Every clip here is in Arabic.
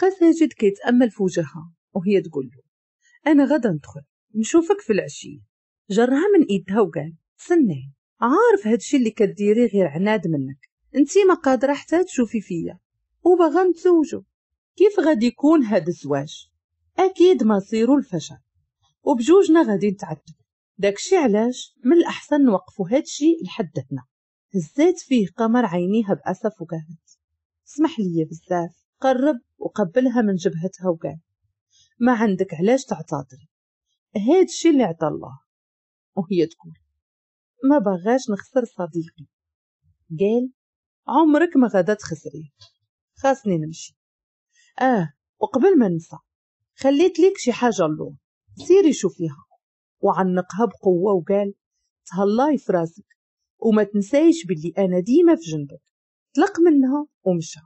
بقى ساجد كيتأمل في وجهها وهي تقول له أنا غدا ندخل نشوفك في العشية جرها من إيدها وقال تسني عارف هادشي اللي كديري غير عناد منك انتي ما قادرة حتى تشوفي فيا وبغى نتزوجو كيف غادي يكون هاد الزواج أكيد مصيرو الفشل وبجوجنا غادي نتعدو داكشي علاش من الأحسن نوقفو هادشي لحد هنا هزات فيه قمر عينيها بأسف وقالت اسمح لي بزاف قرب وقبلها من جبهتها وقال ما عندك علاش تعتاطري هاد الشي اللي عطا الله وهي تقول ما بغاش نخسر صديقي قال عمرك ما غادا تخسري خاصني نمشي اه وقبل ما ننسى خليت ليك شي حاجة اللور سيري شوفيها وعنقها بقوة وقال تهلاي في راسك وما تنسايش باللي أنا ديما في جنبك طلق منها ومشى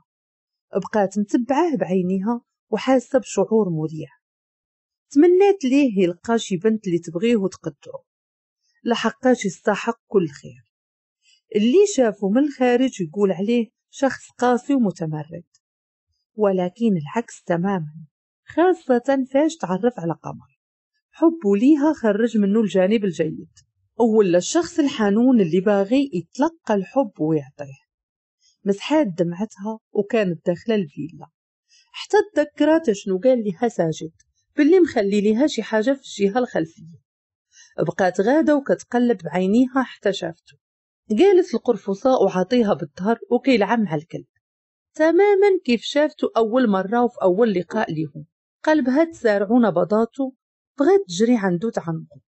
بقات متبعه بعينيها وحاسة بشعور مريح تمنيت ليه يلقى شي بنت اللي تبغيه وتقدره لحقاش يستحق كل خير اللي شافه من الخارج يقول عليه شخص قاسي ومتمرد ولكن العكس تماما خاصة فاش تعرف على قمر حبه ليها خرج منه الجانب الجيد أو ولا الشخص الحنون اللي باغي يتلقى الحب ويعطيه مسحات دمعتها وكانت داخلة الفيلا حتى تذكرات شنو قال لها ساجد باللي مخلي لها شي حاجة في الجهة الخلفية بقات غادة وكتقلب بعينيها حتى شافته قالت القرفصاء وعطيها بالظهر وكيلعب مع الكلب تماما كيف شافته أول مرة وفي أول لقاء ليهم قلبها تسارعون بضاته بغات تجري عنده تعمقو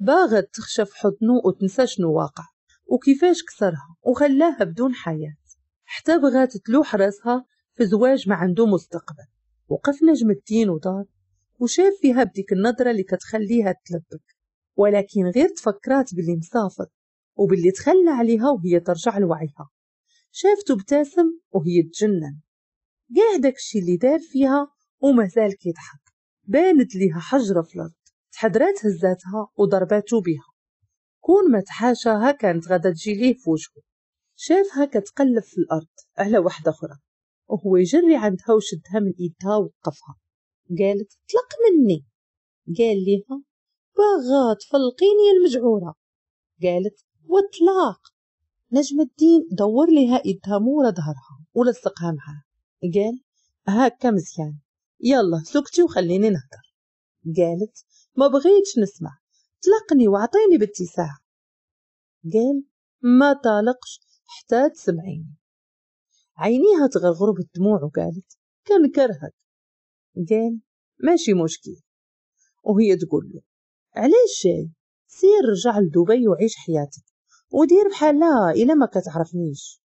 باغت تخشى في حضنه وتنسى شنو واقع وكيفاش كسرها وخلاها بدون حياة حتى بغات تلوح راسها في زواج ما عنده مستقبل وقف نجم الدين ودار وشاف فيها بديك النظرة اللي كتخليها تلبك ولكن غير تفكرات باللي مسافر وباللي تخلى عليها وهي ترجع لوعيها شافته ابتسم وهي تجنن كاع داكشي اللي دار فيها زال كيضحك بانت ليها حجرة في الأرض تحضرات هزاتها وضرباتو بها كون ما تحاشاها كانت غادا تجي ليه في وجهه شافها كتقلب في الأرض على واحدة أخرى وهو يجري عندها وشدها من إيدها ووقفها قالت طلق مني قال ليها باغا تفلقيني المجعورة قالت واطلاق نجم الدين دور لها إيدها مورا ظهرها ولصقها معاه قال هاكا مزيان يلا سكتي وخليني نهضر قالت ما بغيتش نسمع طلقني وعطيني باتساع قال ما طالقش حتى تسمعيني عينيها تغرغر بالدموع وقالت كان كرهك قال ماشي مشكل وهي تقول له علاش سير رجع لدبي وعيش حياتك ودير بحالها إلا ما كتعرفنيش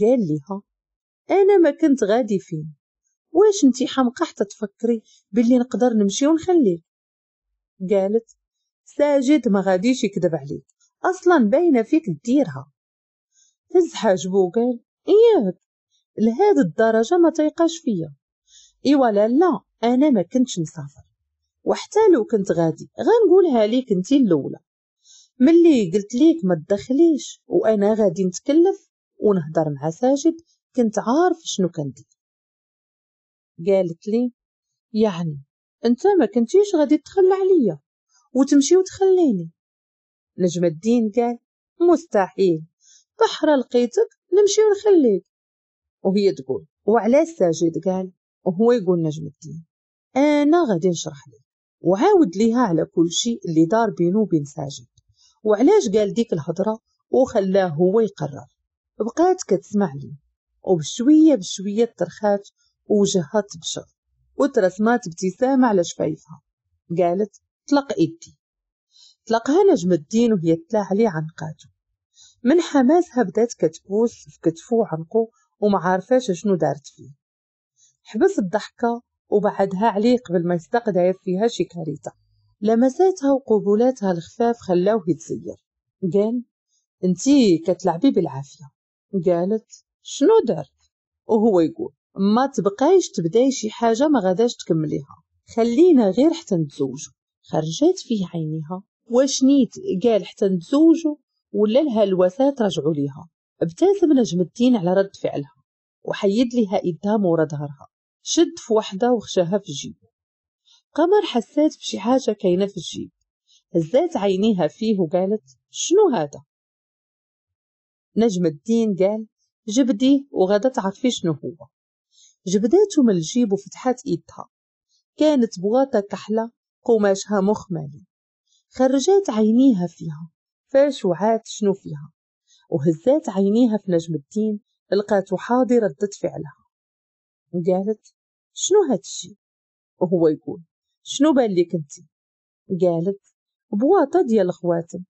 قال ليها أنا ما كنت غادي فين واش انتي حمقى حتى تفكري باللي نقدر نمشي ونخليك قالت ساجد ما غاديش يكذب عليك اصلا باينه فيك ديرها هز ازحج قال إياك لهاد الدرجة ما تيقاش فيا إيوا لا لا أنا ما كنتش مسافر وحتى لو كنت غادي غنقولها ليك انت الاولى ملي قلت ليك ما تدخليش وانا غادي نتكلف ونهضر مع ساجد كنت عارف شنو كندير قالت لي يعني انت ما كنتيش غادي تخلى عليا وتمشي وتخليني نجم الدين قال مستحيل بحرة لقيتك نمشي ونخليك وهي تقول وعلى الساجد قال وهو يقول نجم الدين أنا غادي نشرح لك وعاود ليها على كل شيء اللي دار بينو وبين ساجد وعلاش قال ديك الهضرة وخلاه هو يقرر بقات كتسمع لي وبشوية بشوية ترخات وجهها تبشر وترسمات ابتسامة على شفايفها قالت طلق إيدي طلقها نجم الدين وهي تلا عليه عنقاته من حماسها بدات كتبوس في كتفو وعنقو وما عارفاش شنو دارت فيه حبس الضحكه وبعدها عليه قبل ما يصدق داير فيها شي كارثه لمساتها وقبولاتها الخفاف خلاوه يتزير قال انتي كتلعبي بالعافيه قالت شنو درت وهو يقول ما تبقايش تبداي شي حاجه ما غاداش تكمليها خلينا غير حتى نتزوجو خرجت فيه عينيها واش نيت قال حتى نتزوجو ولا لها الوسات رجعوا ليها ابتسم نجم الدين على رد فعلها وحيد لها قدام ورا ظهرها شد في وحدة وخشاها في الجيب قمر حسات بشي حاجة كاينة في الجيب هزات عينيها فيه وقالت شنو هذا نجم الدين قال جبديه وغدا تعرفي شنو هو جبداته من الجيب وفتحت ايدها كانت بواطة كحلة قماشها مخملي خرجات عينيها فيها كيفاش وعات شنو فيها وهزات عينيها في نجم الدين لقاتو حاضي ردت فعلها قالت شنو هاد الشي وهو يقول شنو بان لك قالت بواطة ديال خواتم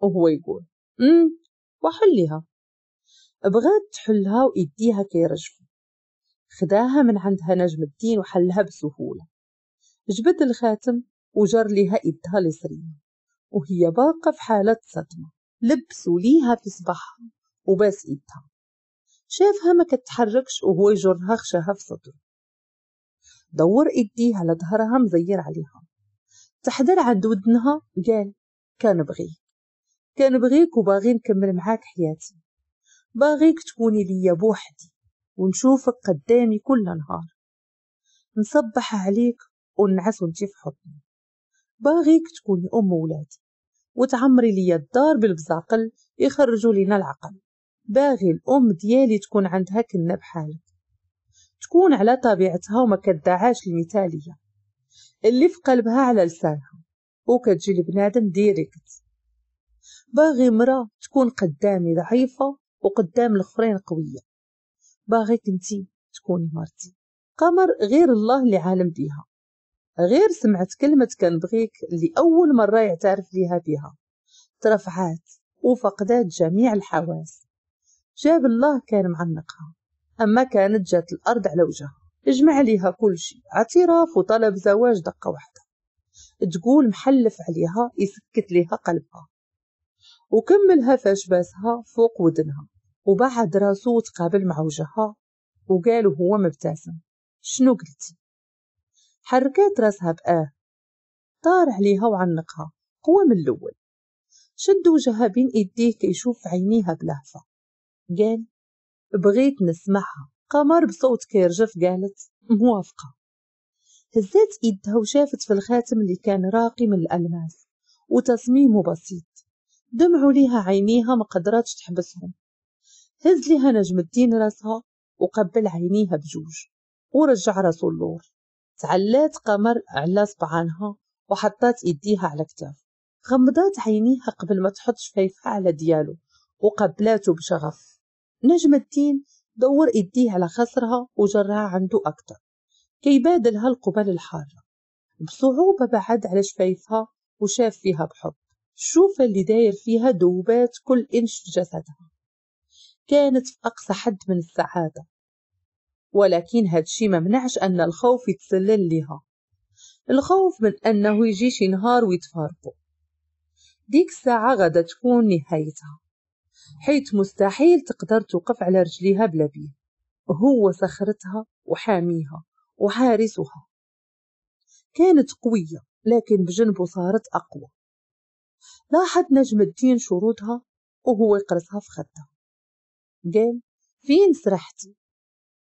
وهو يقول امم وحليها بغات تحلها وإيديها كيرجفو خداها من عندها نجم الدين وحلها بسهولة جبد الخاتم وجر لها إيدها اليسرية وهي باقة في حالة صدمة لبسوا ليها في صباحها وباس ايدها شافها ما كتحركش وهو يجرها خشاها في صدره دور ايديها لظهرها مزير عليها تحضر عند ودنها قال كان بغيك كان بغيك وباغي نكمل معاك حياتي باغيك تكوني ليا بوحدي ونشوفك قدامي كل نهار نصبح عليك ونعس وانتي في حضني باغيك تكوني أم ولادي وتعمري لي الدار بالبزعقل يخرجوا لينا العقل باغي الأم ديالي تكون عندها كنا بحالك تكون على طبيعتها وما كدعاش المثالية اللي في قلبها على لسانها وكتجي لبنادم ديريكت باغي مرا تكون قدامي ضعيفة وقدام الآخرين قوية باغيك انتي تكوني مرتي قمر غير الله اللي عالم بيها غير سمعت كلمة بغيك اللي أول مرة يعترف ليها بها ترفعات وفقدات جميع الحواس جاب الله كان معنقها أما كانت جات الأرض على وجهها اجمع ليها كل شيء اعتراف وطلب زواج دقة واحدة تقول محلف عليها يسكت ليها قلبها وكملها فاش باسها فوق ودنها وبعد راسو تقابل مع وجهها وقالوا هو مبتسم شنو قلتي حركات راسها بآه طار عليها وعنقها قوى من الأول شد وجهها بين إيديه كيشوف عينيها بلهفة قال بغيت نسمعها قمر بصوت كيرجف قالت موافقة هزات إيدها وشافت في الخاتم اللي كان راقي من الألماس وتصميمه بسيط دمعوا ليها عينيها ما قدراتش تحبسهم هز ليها نجم الدين راسها وقبل عينيها بجوج ورجع راسو اللور تعلات قمر على صبعانها وحطات إيديها على كتاف غمضات عينيها قبل ما تحط شفايفها على ديالو وقبلاته بشغف نجم الدين دور إيديه على خصرها وجرها عنده أكتر كيبادلها القبل الحارة بصعوبة بعد على شفايفها وشاف فيها بحب شوف اللي داير فيها دوبات كل إنش في جسدها كانت في أقصى حد من السعادة ولكن هادشي ما منعش أن الخوف يتسلل ليها الخوف من أنه يجي شي نهار ويتفارقوا ديك الساعة غدا تكون نهايتها حيت مستحيل تقدر توقف على رجليها بلا بيه هو صخرتها وحاميها وحارسها كانت قوية لكن بجنبه صارت أقوى لاحظ نجم الدين شروطها وهو يقرصها في خدها قال فين سرحتي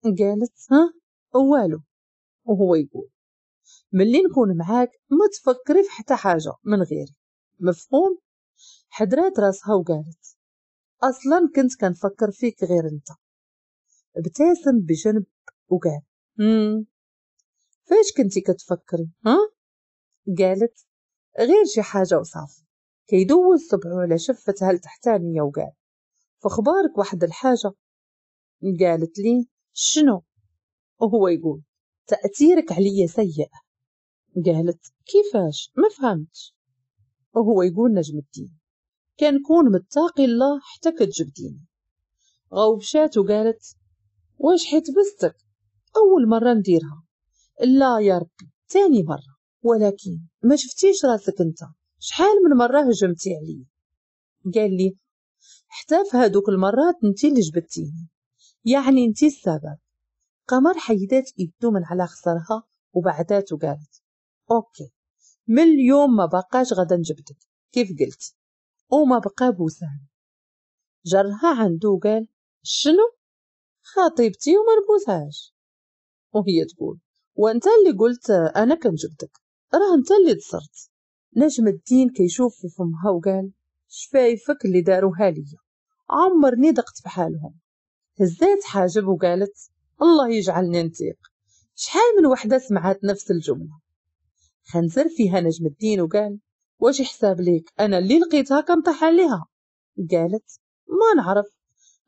قالت ها والو وهو يقول ملي نكون معاك ما تفكري في حتى حاجة من غيري مفهوم حدرات راسها وقالت اصلا كنت كنفكر فيك غير انت ابتسم بجنب وقال امم فاش كنتي كتفكري ها قالت غير شي حاجه وصافي كيدوز صبعو على شفتها لتحتانيه وقال فخبارك واحد الحاجه قالت لي شنو وهو يقول تأثيرك علي سيء قالت كيفاش ما فهمتش وهو يقول نجم الدين كان كون متاقي الله حتى كتجبديني غوبشات وقالت واش حيت بستك أول مرة نديرها لا يا ربي تاني مرة ولكن ما شفتيش راسك انت شحال من مرة هجمتي عليا قال لي حتى في هادوك المرات انت اللي جبدتيني يعني انتي السبب قمر حيدات ايدو من على خصرها وبعدات وقالت اوكي من اليوم ما بقاش غدا نجبدك كيف قلت وما بقى بوسان جرها عندو قال شنو خطيبتي وما نبوسهاش وهي تقول وانت اللي قلت انا كنجبدك راه انت اللي تصرت نجم الدين كيشوف في فمها وقال شفايفك اللي داروها ليا عمرني دقت بحالهم هزات حاجب وقالت الله يجعلني نطيق شحال من وحدة سمعت نفس الجملة خنزر فيها نجم الدين وقال واش حساب ليك أنا اللي لقيتها كنطيح عليها قالت ما نعرف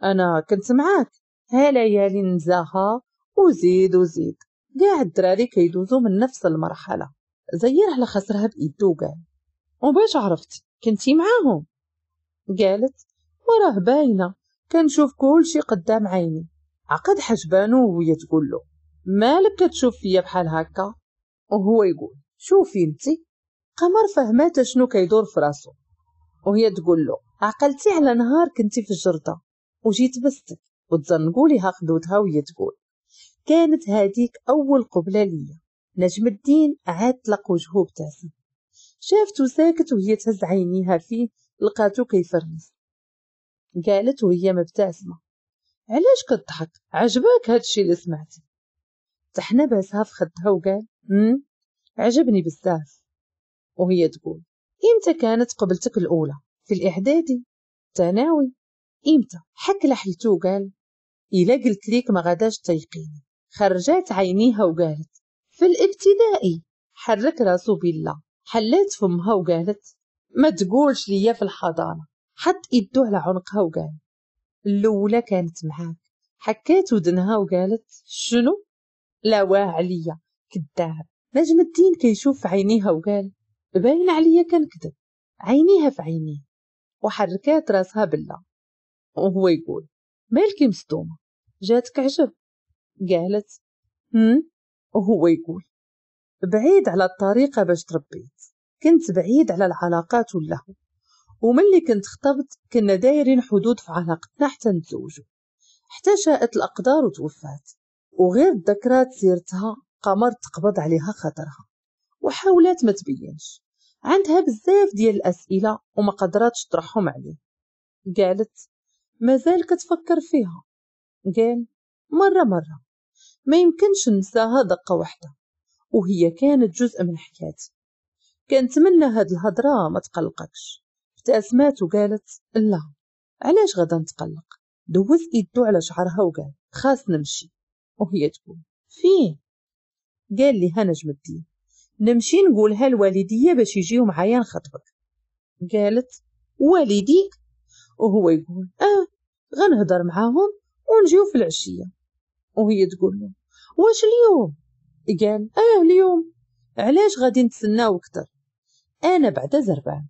أنا كنت معاك ها ليالي نزاها وزيد وزيد قاع الدراري كيدوزو من نفس المرحلة زير على بإيدو قال وباش عرفتي كنتي معاهم قالت وراه باينة كنشوف كلشي قدام عيني عقد حجبانو وهي تقول له مالك كتشوف فيا بحال هكا وهو يقول شوفي انتي قمر فهمات شنو كيدور في راسو وهي تقول له عقلتي على نهار كنتي في الجردة وجيت بستك وتزنقوا ليها خدودها وهي تقول كانت هاديك أول قبلة ليا نجم الدين عاد طلق وجهه ابتسم شافته ساكت وهي تهز عينيها فيه لقاتو كيفرنس قالت وهي مبتسمة علاش كتضحك عجبك هادشي اللي سمعتي تحنا باسها في خدها وقال امم عجبني بزاف وهي تقول امتى كانت قبلتك الاولى في الاعدادي ثانوي امتى حك لحلتو قال الا قلت ليك ما غاداش تيقيني خرجات عينيها وقالت في الابتدائي حرك راسو بلا حلات فمها وقالت ما تقولش ليا في الحضانه حط ايدو على عنقها وقال الأولى كانت معاك حكات ودنها وقالت شنو لا واه عليا كذاب نجم الدين كيشوف في عينيها وقال باين عليا كنكذب عينيها في عينيه وحركات راسها بلا وهو يقول مالكي مصدومة جاتك عجب قالت هم وهو يقول بعيد على الطريقة باش تربيت كنت بعيد على العلاقات واللهو اللي كنت خطبت كنا دايرين حدود في علاقتنا حتى نتزوجو حتى شاءت الأقدار وتوفات وغير تذكرات سيرتها قمر تقبض عليها خاطرها وحاولات ما تبينش عندها بزاف ديال الأسئلة وما قدراتش تطرحهم عليه قالت مازال كتفكر فيها قال مرة مرة ما يمكنش نساها دقة واحدة وهي كانت جزء من حياتي كنتمنى هاد الهضرة ما تقلقكش ابتسمات وقالت لا علاش غادا نتقلق دوز إيدو على شعرها وقال خاص نمشي وهي تقول فين قال لي نجم الدين نمشي نقولها لوالدية باش يجيو معايا نخطبك قالت والديك وهو يقول اه غنهضر معاهم ونجيو في العشية وهي تقول له واش اليوم قال اه اليوم علاش غادي نتسناو اكثر انا بعدا زربان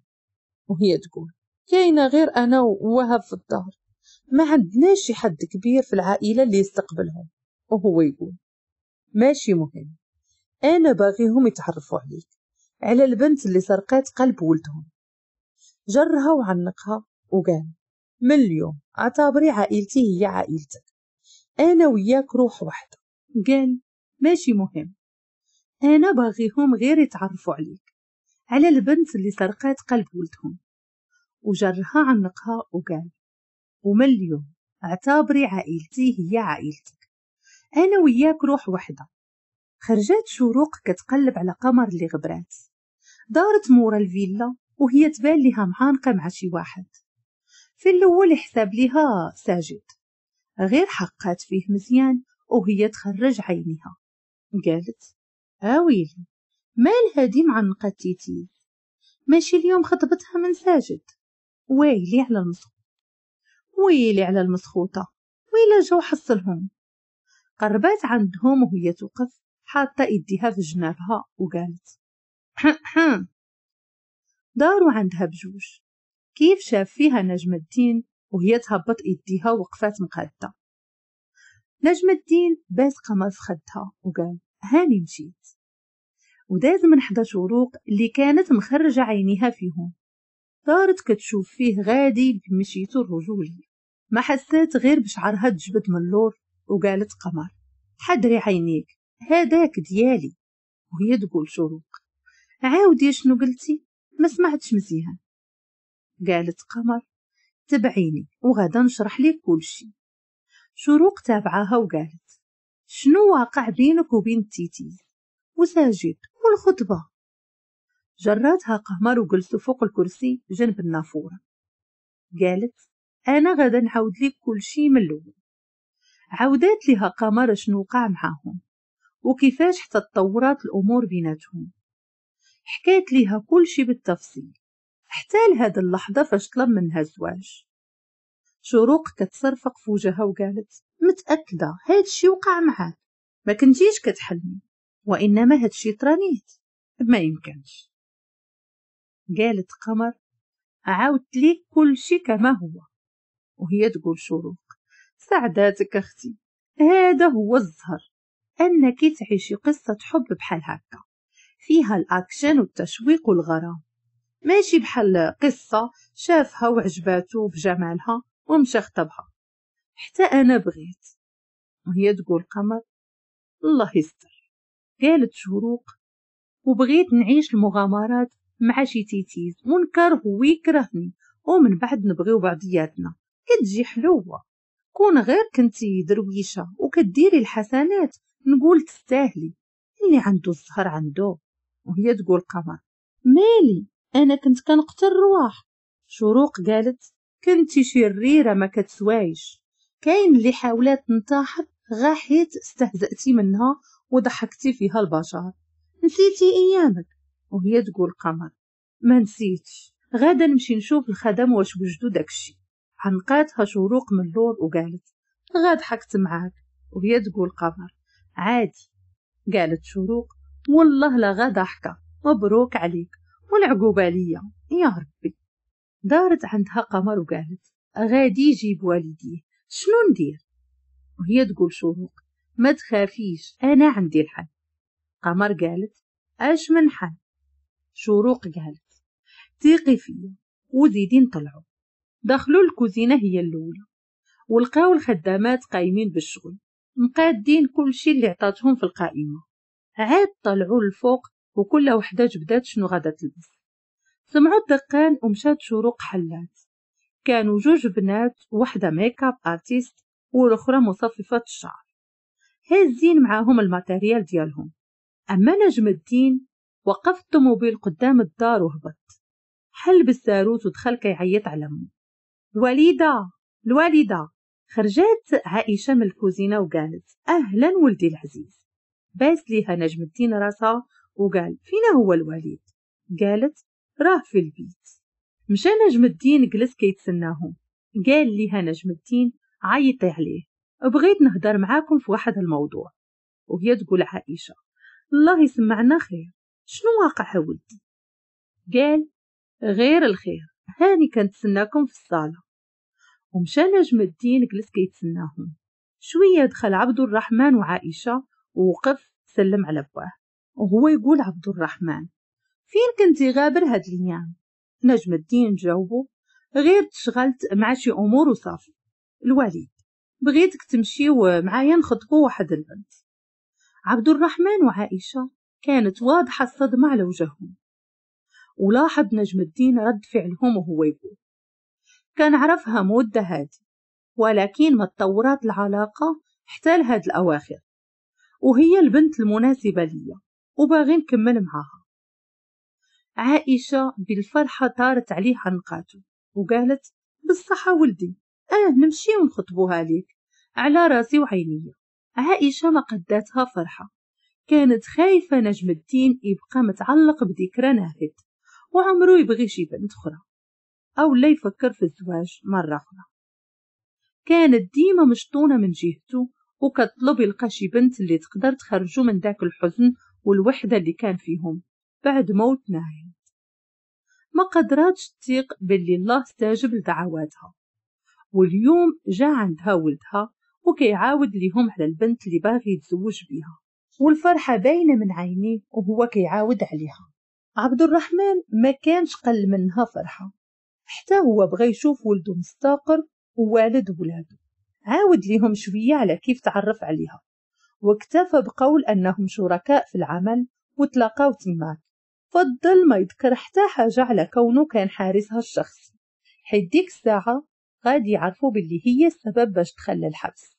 وهي تقول كاينة غير أنا ووهب في الدار ما عندناش شي حد كبير في العائلة اللي يستقبلهم وهو يقول ماشي مهم أنا باغيهم يتعرفوا عليك على البنت اللي سرقات قلب ولدهم جرها وعنقها وقال من اليوم اعتبري عائلتي هي عائلتك أنا وياك روح واحدة قال ماشي مهم أنا باغيهم غير يتعرفوا عليك على البنت اللي سرقت قلب ولدهم وجرها عنقها وقال ومن اليوم اعتبري عائلتي هي عائلتك أنا وياك روح وحدة خرجت شروق كتقلب على قمر اللي غبرات دارت مورا الفيلا وهي تبان لها معانقة مع شي واحد في الأول حساب لها ساجد غير حقات فيه مزيان وهي تخرج عينها قالت آويلي آه مال هادي معنقة تيتي ماشي اليوم خطبتها من ساجد ويلي على المسخوطة ويلي على المسخوطة ويلا جو حصلهم قربات عندهم وهي توقف حاطة ايديها في جنابها وقالت داروا عندها بجوج كيف شاف فيها نجم الدين وهي تهبط ايديها وقفات مقادة نجم الدين باسقة ما خدها وقال هاني مشيت وداز من حدا شروق اللي كانت مخرجة عينيها فيهم دارت كتشوف فيه غادي بمشيته الرجولي ما حسات غير بشعرها تجبد من اللور وقالت قمر حدري عينيك هذاك ديالي وهي تقول شروق عاودي شنو قلتي ما سمعتش مزيان قالت قمر تبعيني وغدا نشرح لك كل شي شروق تابعاها وقالت شنو واقع بينك وبين تيتي وساجد والخطبة جراتها قمر وجلس فوق الكرسي جنب النافورة قالت أنا غدا نعاود لك كل شي من الأول عاودات لها قمر شنو وقع معاهم وكيفاش حتى تطورات الأمور بيناتهم حكيت ليها كل شي بالتفصيل حتى لهاد اللحظة فاش طلب منها الزواج شروق كتصرفق في وجهها وقالت متأكدة هاد الشي وقع معاك ما كنتيش كتحلمي وإنما هاد ترانيت ما يمكنش قالت قمر عاودت ليك كل شي كما هو وهي تقول شروق سعداتك أختي هذا هو الزهر أنك تعيشي قصة حب بحال هكا فيها الأكشن والتشويق والغرام ماشي بحال قصة شافها وعجباته بجمالها ومشى خطبها حتى أنا بغيت وهي تقول قمر الله يستر قالت شروق وبغيت نعيش المغامرات مع شي تيتيز ونكره ويكرهني ومن بعد نبغيو بعضياتنا كتجي حلوة كون غير كنتي درويشة وكديري الحسنات نقول تستاهلي اللي عنده الزهر عنده وهي تقول قمر مالي انا كنت كنقتل الرواح شروق قالت كنتي شريرة ما كتسوايش كاين اللي حاولات نتاحر غا حيت استهزأتي منها وضحكتي فيها البشر نسيتي ايامك وهي تقول قمر ما نسيتش غادا نمشي نشوف الخدم واش وجدو داكشي عنقاتها شروق من اللور وقالت غاد حكت معاك وهي تقول قمر عادي قالت شروق والله لا غاد حكا مبروك عليك والعقوبة ليا يا ربي دارت عندها قمر وقالت غادي يجيب والديه شنو ندير وهي تقول شروق ما تخافيش أنا عندي الحل قمر قالت أش من حل شروق قالت تيقي فيا وزيدي نطلعوا دخلوا الكوزينة هي الأولى ولقاو الخدامات قايمين بالشغل مقادين كل شي اللي عطاتهم في القائمة عاد طلعوا للفوق وكل وحدة جبدات شنو غادا تلبس سمعوا الدقان ومشات شروق حلات كانوا جوج بنات وحدة ميكاب ارتيست والاخرى مصففة الشعر هازين معاهم الماتيريال ديالهم أما نجم الدين وقف الطوموبيل قدام الدار وهبط حل بالساروت ودخل كيعيط على مو الوالدة الوالدة خرجت عائشة من الكوزينة وقالت أهلا ولدي العزيز باس ليها نجم الدين راسها وقال فينا هو الوالد قالت راه في البيت مشى نجم الدين جلس كيتسناهم قال ليها نجم الدين عيطي عليه بغيت نهدر معاكم في واحد الموضوع وهي تقول عائشة الله يسمعنا خير شنو واقع ودي قال غير الخير هاني كنتسناكم في الصالة ومشى نجم الدين جلس كيتسناهم شوية دخل عبد الرحمن وعائشة ووقف سلم على بواه وهو يقول عبد الرحمن فين كنتي غابر هاد الايام نجم الدين جاوبو غير تشغلت مع شي امور وصافي الوالد بغيتك تمشيو معايا نخطبو واحد البنت عبد الرحمن وعائشة كانت واضحة الصدمة على وجههم ولاحظ نجم الدين رد فعلهم وهو يقول كان عرفها مدة هادي ولكن ما تطورت العلاقة حتى لهاد الأواخر وهي البنت المناسبة ليا وباغي نكمل معاها عائشة بالفرحة طارت عليها حنقاته وقالت بالصحة ولدي اه نمشي ونخطبوها ليك على راسي وعيني عائشة ما قدتها فرحة كانت خايفة نجم الدين يبقى متعلق بذكرى نافذ وعمرو يبغي شي بنت أخرى أو لا يفكر في الزواج مرة أخرى كانت ديما مشطونة من جهته وكطلب يلقى شي بنت اللي تقدر تخرجو من داك الحزن والوحدة اللي كان فيهم بعد موت ناهد ما قدراتش تثيق باللي الله استجب لدعواتها واليوم جا عندها ولدها وكيعاود ليهم على البنت اللي باغي يتزوج بيها والفرحة باينة من عينيه وهو كيعاود عليها عبد الرحمن ما كانش قل منها فرحة حتى هو بغى يشوف ولده مستقر ووالد ولاده عاود ليهم شوية على كيف تعرف عليها واكتفى بقول أنهم شركاء في العمل وتلاقاو تماك فضل ما يذكر حتى حاجة على كونه كان حارسها الشخصي حيت ديك الساعة غادي يعرفوا باللي هي السبب باش تخلى الحبس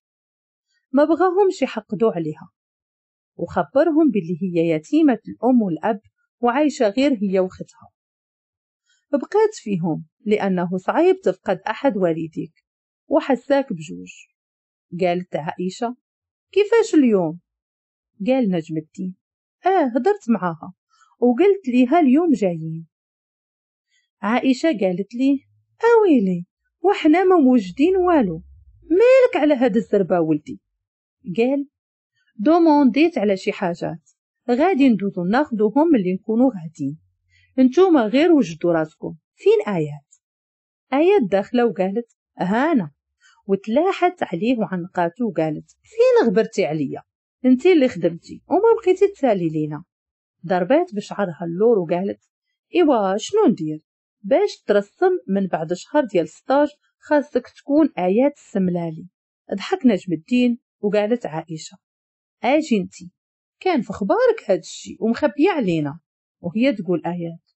ما بغاهمش يحقدوا عليها وخبرهم باللي هي يتيمة الأم والأب وعايشة غير هي وختها بقيت فيهم لأنه صعيب تفقد أحد والديك وحساك بجوج قالت عائشة كيفاش اليوم؟ قال نجم الدين آه هدرت معاها وقلت ليها اليوم جايين عائشة قالت لي أويلي آه، وحنا ما موجدين والو مالك على هاد الزربة ولدي قال دومونديت على شي حاجات غادي ندوزو ناخدوهم ملي نكونو غاديين نتوما غير وجدوا راسكم فين آيات آيات داخلة وقالت هانا وتلاحت عليه وعنقاته وقالت فين غبرتي عليا انتي اللي خدمتي وما بقيتي تسالي لينا ضربات بشعرها اللور وقالت ايوا شنو ندير باش ترسم من بعد شهر ديال ستاج خاصك تكون آيات السملالي ضحك نجم الدين وقالت عائشة اجي انت كان في خبارك هاد الشي ومخبي علينا وهي تقول آيات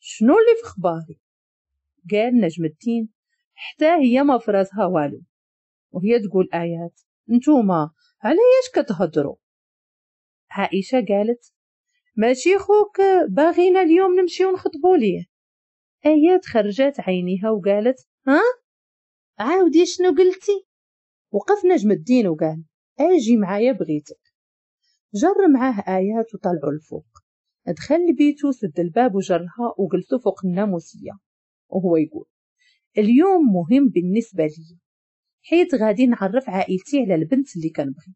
شنو اللي في خباري قال نجم الدين حتى هي ما فراسها والو وهي تقول آيات انتوما علاش كتهضروا عائشة قالت ماشي خوك باغينا اليوم نمشيو نخطبوا ليه آيات خرجات عينيها وقالت ها عاودي شنو قلتي وقف نجم الدين وقال اجي معايا بغيتك جر معاه آيات وطلعوا الفوق دخل لبيتو سد الباب وجرها وجلسوا فوق الناموسية وهو يقول اليوم مهم بالنسبة لي حيت غادي نعرف عائلتي على البنت اللي كنبغي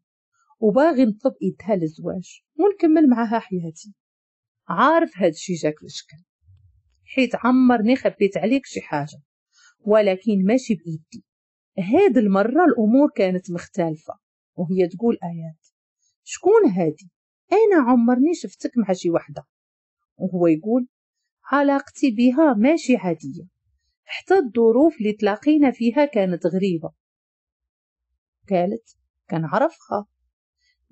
وباغي نطلب يدها للزواج ونكمل معاها حياتي عارف هادشي جاك الشكل حيت عمرني خبيت عليك شي حاجة ولكن ماشي بإيدي هاد المرة الأمور كانت مختلفة وهي تقول آيات شكون هادي أنا عمرني شفتك مع شي وحدة وهو يقول علاقتي بها ماشي عادية حتى الظروف اللي تلاقينا فيها كانت غريبة قالت كان عرفها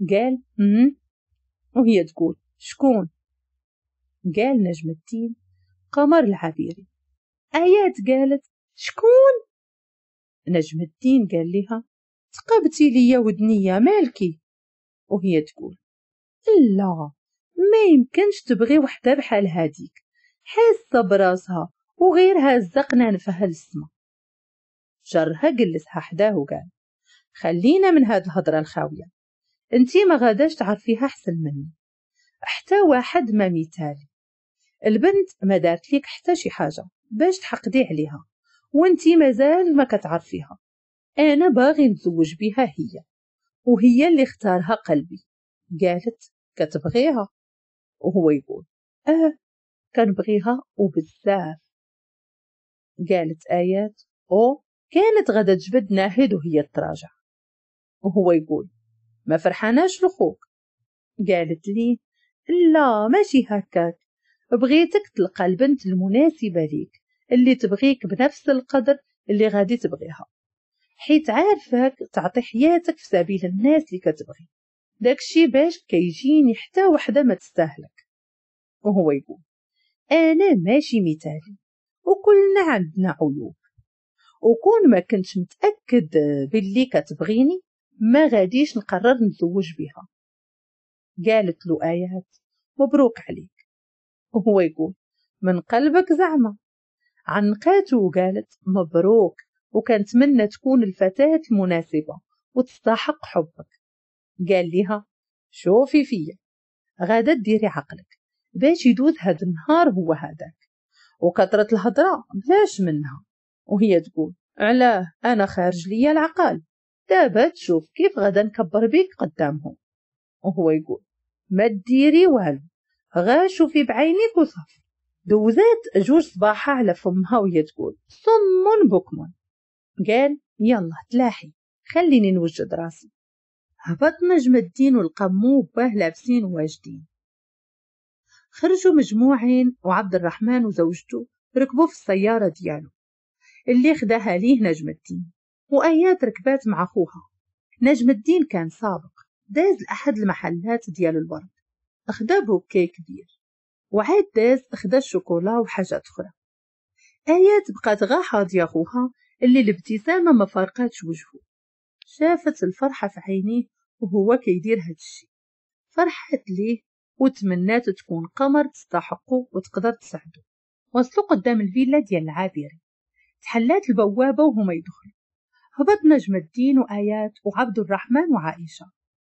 قال امم وهي تقول شكون قال نجم الدين قمر العبيري آيات قالت شكون نجم الدين قال لها ثقبتي ليا ودنيا مالكي وهي تقول لا ما يمكنش تبغي وحده بحال هاديك حاسه براسها وغير هازه قنانفها للسما جرها جلسها حداه وقال خلينا من هاد الهضره الخاويه انتي ما غاداش تعرفيها احسن مني حتى واحد ما مثالي البنت ما دارت ليك حتى شي حاجه باش تحقدي عليها وانتي مازال ما كتعرفيها أنا باغي نتزوج بها هي وهي اللي اختارها قلبي قالت كتبغيها وهو يقول آه كنبغيها وبزاف قالت آيات أو كانت غدا تجبد ناهد وهي تراجع وهو يقول ما فرحاناش لخوك قالت لي لا ماشي هكاك بغيتك تلقى البنت المناسبة ليك اللي تبغيك بنفس القدر اللي غادي تبغيها حيت عارفك تعطي حياتك في سبيل الناس اللي كتبغي داكشي باش كيجيني حتى وحده ما تستاهلك وهو يقول انا ماشي مثالي وكلنا عندنا عيوب وكون ما كنتش متاكد باللي كتبغيني ما غاديش نقرر نتزوج بها قالت له ايات مبروك عليك وهو يقول من قلبك زعما عنقاته وقالت مبروك وكنتمنى تكون الفتاة المناسبة وتستحق حبك قال لها شوفي فيا غادا ديري عقلك باش يدوز هاد النهار هو هذاك وكثرة الهضرة بلاش منها وهي تقول علاه أنا خارج ليا العقل دابا تشوف كيف غدا نكبر بيك قدامهم وهو يقول ما ديري والو غا شوفي بعينيك وصافي دوزات جوج صباحة على فمها وهي تقول صم بكم قال يلا تلاحي خليني نوجد راسي هبط نجم الدين والقموب به لابسين واجدين خرجوا مجموعين وعبد الرحمن وزوجته ركبوا في السيارة ديالو اللي خداها ليه نجم الدين وآيات ركبات مع أخوها نجم الدين كان سابق داز لأحد المحلات ديال الورد أخدا بوكي كبير وعاد داز أخدا الشوكولا وحاجات أخرى آيات بقات غا حاضية أخوها اللي الابتسامة ما فارقاتش وجهه شافت الفرحة في عينيه وهو كيدير هاد الشي فرحت ليه وتمنات تكون قمر تستحقه وتقدر تساعده وصلوا قدام الفيلا ديال العابري تحلات البوابة وهما يدخلوا هبط نجم الدين وآيات وعبد الرحمن وعائشة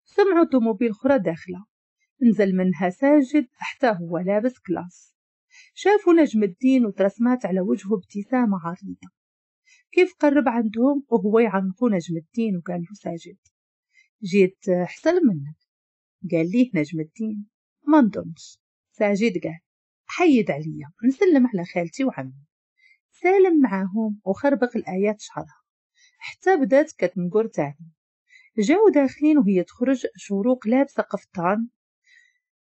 سمعوا طوموبيل أخرى داخلة نزل منها ساجد حتى هو لابس كلاس شافوا نجم الدين وترسمات على وجهه ابتسامة عريضة كيف قرب عندهم وهو يعنقو نجم الدين وقال له ساجد جيت آه، احسن منك قال ليه نجم الدين ما نظنش ساجد قال حيد عليا نسلم على خالتي وعمي سالم معاهم وخربق الآيات شعرها حتى بدات كتنقر تاني جاو داخلين وهي تخرج شروق لابسة قفطان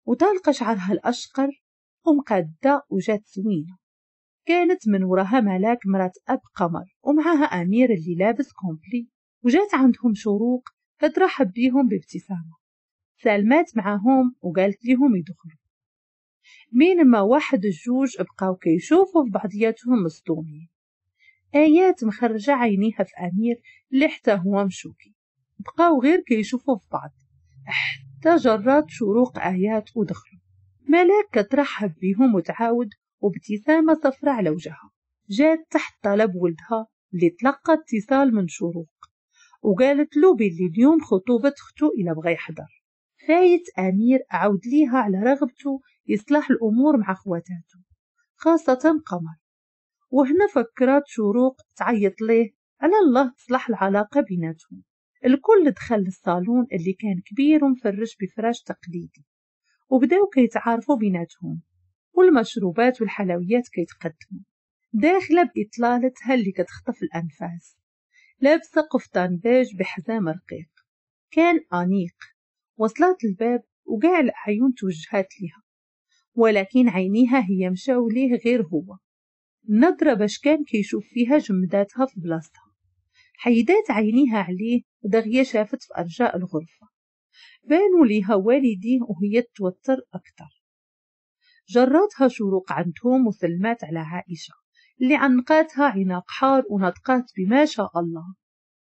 وطالقة شعرها الأشقر ومقادة وجات زوينة كانت من وراها ملاك مرات أب قمر ومعها أمير اللي لابس كومبلي وجات عندهم شروق فترحب بيهم بابتسامة سلمات معاهم وقالت ليهم يدخلوا مين ما واحد الجوج بقاو كيشوفوا في بعضياتهم مصدومين آيات مخرجة عينيها في أمير اللي حتى هو مشوكي بقاو غير كيشوفوا في بعض حتى جرات شروق آيات ودخلوا ملاك كترحب بيهم وتعاود وابتسامة صفراء على وجهها جات تحت طلب ولدها اللي تلقى اتصال من شروق وقالت له باللي اليوم خطوبة اختو إلا بغى يحضر فايت أمير عاود ليها على رغبته يصلح الأمور مع خواتاته خاصة قمر وهنا فكرات شروق تعيط ليه على الله تصلح العلاقة بيناتهم الكل دخل للصالون اللي كان كبير ومفرش بفراش تقليدي وبداو كيتعارفوا بيناتهم والمشروبات والحلويات كيتقدموا داخلة بإطلالتها اللي كتخطف الأنفاس لابسة قفطان بيج بحزام رقيق كان أنيق وصلت الباب وكاع العيون توجهات لها ولكن عينيها هي مشاو ليه غير هو النظرة باش كان كيشوف فيها جمداتها في بلاصتها حيدات عينيها عليه دغيا شافت في أرجاء الغرفة بانوا ليها والديه وهي توتر أكثر جراتها شروق عندهم وسلمات على عائشة اللي عنقاتها عناق حار ونطقات بما شاء الله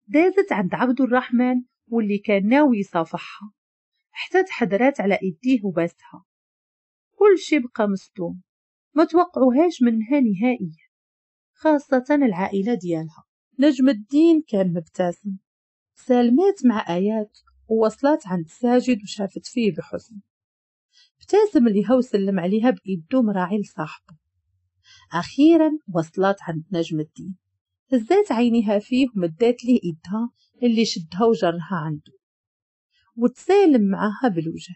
دازت عند عبد الرحمن واللي كان ناوي يصافحها حتى تحضرات على ايديه وبسها كل شي بقى مصدوم ما توقعوهاش منها نهائيا خاصة العائلة ديالها نجم الدين كان مبتسم سالمات مع آيات ووصلت عند الساجد وشافت فيه بحزن ابتسم لها وسلم عليها بإيدو مراعي لصاحبه أخيرا وصلت عند نجم الدين هزات عينيها فيه ومدات ليه إيدها اللي شدها وجرها عنده وتسالم معاها بالوجه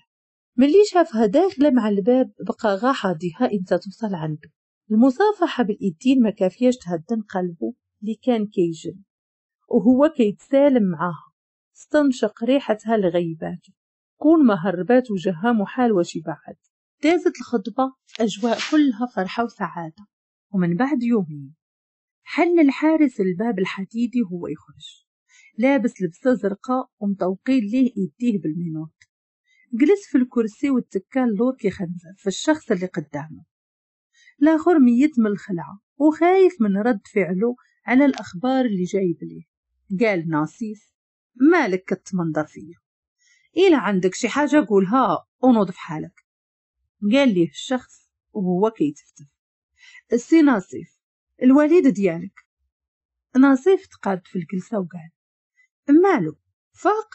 ملي شافها داخلة مع الباب بقى غا حاضيها انت توصل عنده المصافحة بالإيدين ما كافياش تهدن قلبه اللي كان كيجن وهو كيتسالم معاها استنشق ريحتها الغيبات كون ما هربات وجهام محال وشي بعد دازت الخطبة أجواء كلها فرحة وسعادة ومن بعد يومين حل الحارس الباب الحديدي هو يخرج لابس لبسة زرقاء ومطوقين ليه يديه بالمينوت جلس في الكرسي واتكال لور كيخنزر في الشخص اللي قدامه لاخر ميت من الخلعة وخايف من رد فعله على الأخبار اللي جايب ليه قال ناسيس مالك كتمنظر فيه إلا عندك شي حاجة قولها ونوض في حالك قال ليه الشخص وهو كيتفتف السي ناصيف الوالد ديالك ناصيف تقاد في الجلسة وقال مالو فاق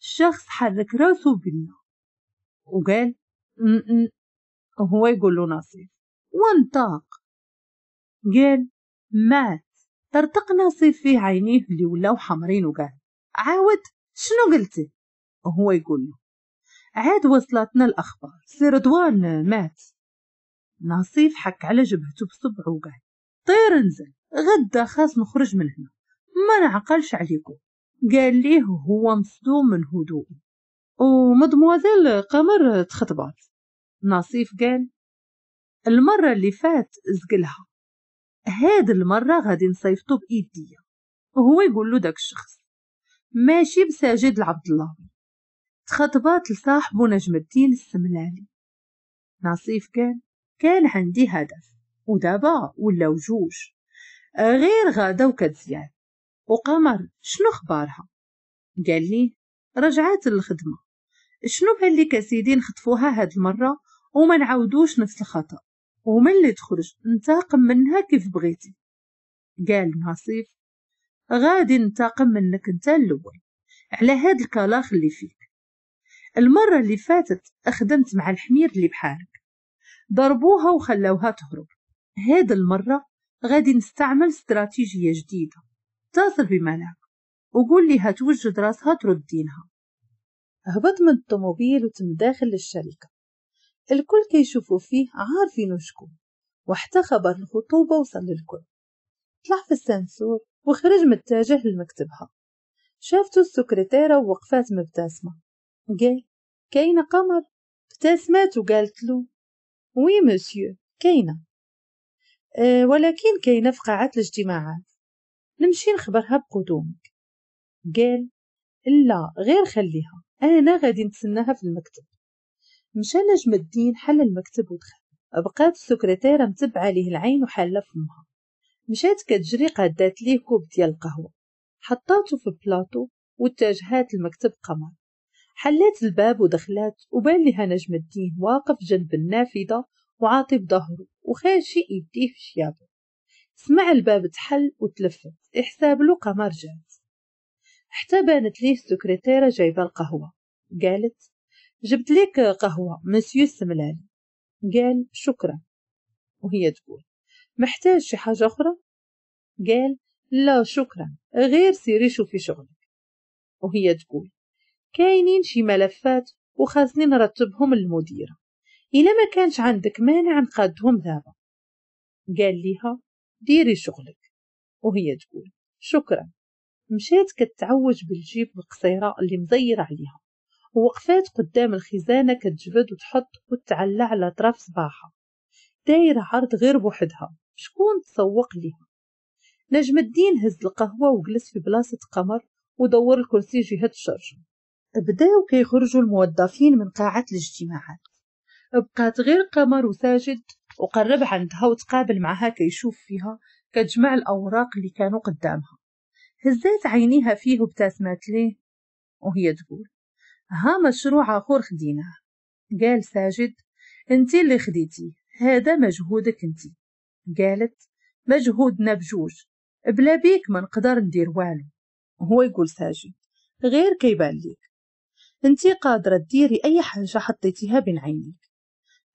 الشخص حرك راسو بينا وقال م-م. هو يقول له ناصيف وانطاق قال مات طرطق ناصيف فيه عينيه اللي ولاو حمرين وقال عاود شنو قلتي وهو يقول له عاد وصلتنا الأخبار سي رضوان مات نصيف حك على جبهته بصبعه وقال طير انزل غدا خاص نخرج من هنا ما نعقلش عليكم قال ليه هو مصدوم من هدوءه ومدموازيل قمر تخطبات نصيف قال المرة اللي فات زقلها هاد المرة غادي نصيفته بإيديا وهو يقول له داك الشخص ماشي بساجد العبد الله تخطبات لصاحبو نجم الدين السملاني نصيف كان كان عندي هدف ودابا ولاو جوج غير غادة وكتزيان وقمر شنو خبارها قال لي رجعات للخدمة شنو بان لك اسيدي نخطفوها هاد المرة وما نعاودوش نفس الخطأ ومن اللي تخرج نتاقم منها كيف بغيتي قال نصيف غادي ننتقم منك انت الاول على هاد الكلاخ اللي فيك المرة اللي فاتت خدمت مع الحمير اللي بحالك ضربوها وخلوها تهرب هاد المرة غادي نستعمل استراتيجية جديدة اتصل بملاك وقول لها توجد راسها تردينها هبط من الطوموبيل وتم داخل الشركة الكل كيشوفوا فيه عارفين شكون وحتى خبر الخطوبة وصل للكل طلع في السانسور وخرج متجه لمكتبها شافته السكرتيرة ووقفات مبتسمة قال كاينة قمر ابتسمت وقالت له وي مسيو كاينة أه ولكن كاينة في قاعة الاجتماعات نمشي نخبرها بقدومك قال لا غير خليها أنا غادي نتسناها في المكتب مشى نجم الدين حل المكتب ودخل بقات السكرتيرة متبعة ليه العين وحالة فمها مشات كتجري قادات ليه كوب ديال القهوة حطاتو في بلاطو واتجهات لمكتب قمر حلات الباب ودخلات وبان لها نجم الدين واقف جنب النافذة وعاطي بظهره وخاشي يديه في شيابه سمع الباب تحل وتلفت احساب له قمر جات حتى بانت ليه السكرتيرة جايبة القهوة قالت جبت ليك قهوة مسيو السملاني قال شكرا وهي تقول محتاج شي حاجة أخرى قال لا شكرا غير سيري شوفي شغلك وهي تقول كاينين شي ملفات وخاصني نرتبهم للمديرة إلا ما كانش عندك مانع نقادهم دابا قال ليها ديري شغلك وهي تقول شكرا مشات كتعوج بالجيب القصيرة اللي مزير عليها ووقفات قدام الخزانة كتجبد وتحط وتعلى على طرف صباحها دايرة عرض غير بوحدها شكون تسوق ليها نجم الدين هز القهوة وجلس في بلاصة قمر ودور الكرسي جهة الشرشم بداو كيخرجوا الموظفين من قاعة الاجتماعات بقات غير قمر وساجد وقرب عندها وتقابل معها كيشوف فيها كتجمع الأوراق اللي كانوا قدامها هزات عينيها فيه وابتسمت ليه وهي تقول ها مشروع آخر خديناه قال ساجد انتي اللي خديتي هذا مجهودك انتي قالت مجهودنا بجوج بلا بيك ما نقدر ندير والو هو يقول ساجد غير كيبان ليك انتي قادرة تديري أي حاجة حطيتيها بين عينيك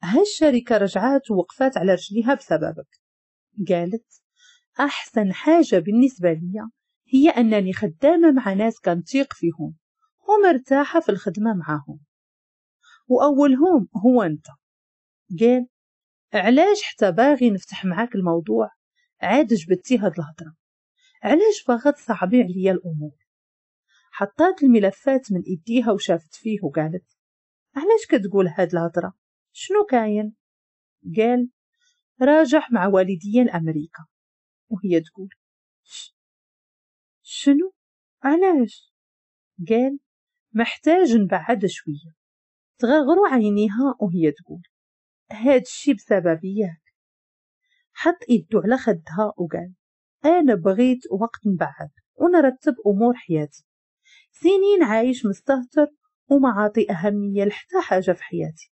هالشركة رجعات ووقفات على رجليها بسببك قالت أحسن حاجة بالنسبة لي هي أنني خدامة مع ناس كنتيق فيهم ومرتاحة في الخدمة معهم وأولهم هو أنت قال علاش حتى باغي نفتح معاك الموضوع عاد جبدتي هاد الهضرة علاش فقط صعبي عليا الأمور حطات الملفات من إيديها وشافت فيه وقالت علاش كتقول هاد الهضرة شنو كاين قال راجع مع والديا لأمريكا وهي تقول شنو علاش قال محتاج نبعد شوية تغرغروا عينيها وهي تقول هاد الشي بسبب ياك حط ايدو على خدها وقال انا بغيت وقت نبعد ونرتب امور حياتي سنين عايش مستهتر وما عاطي اهميه لحتى حاجه في حياتي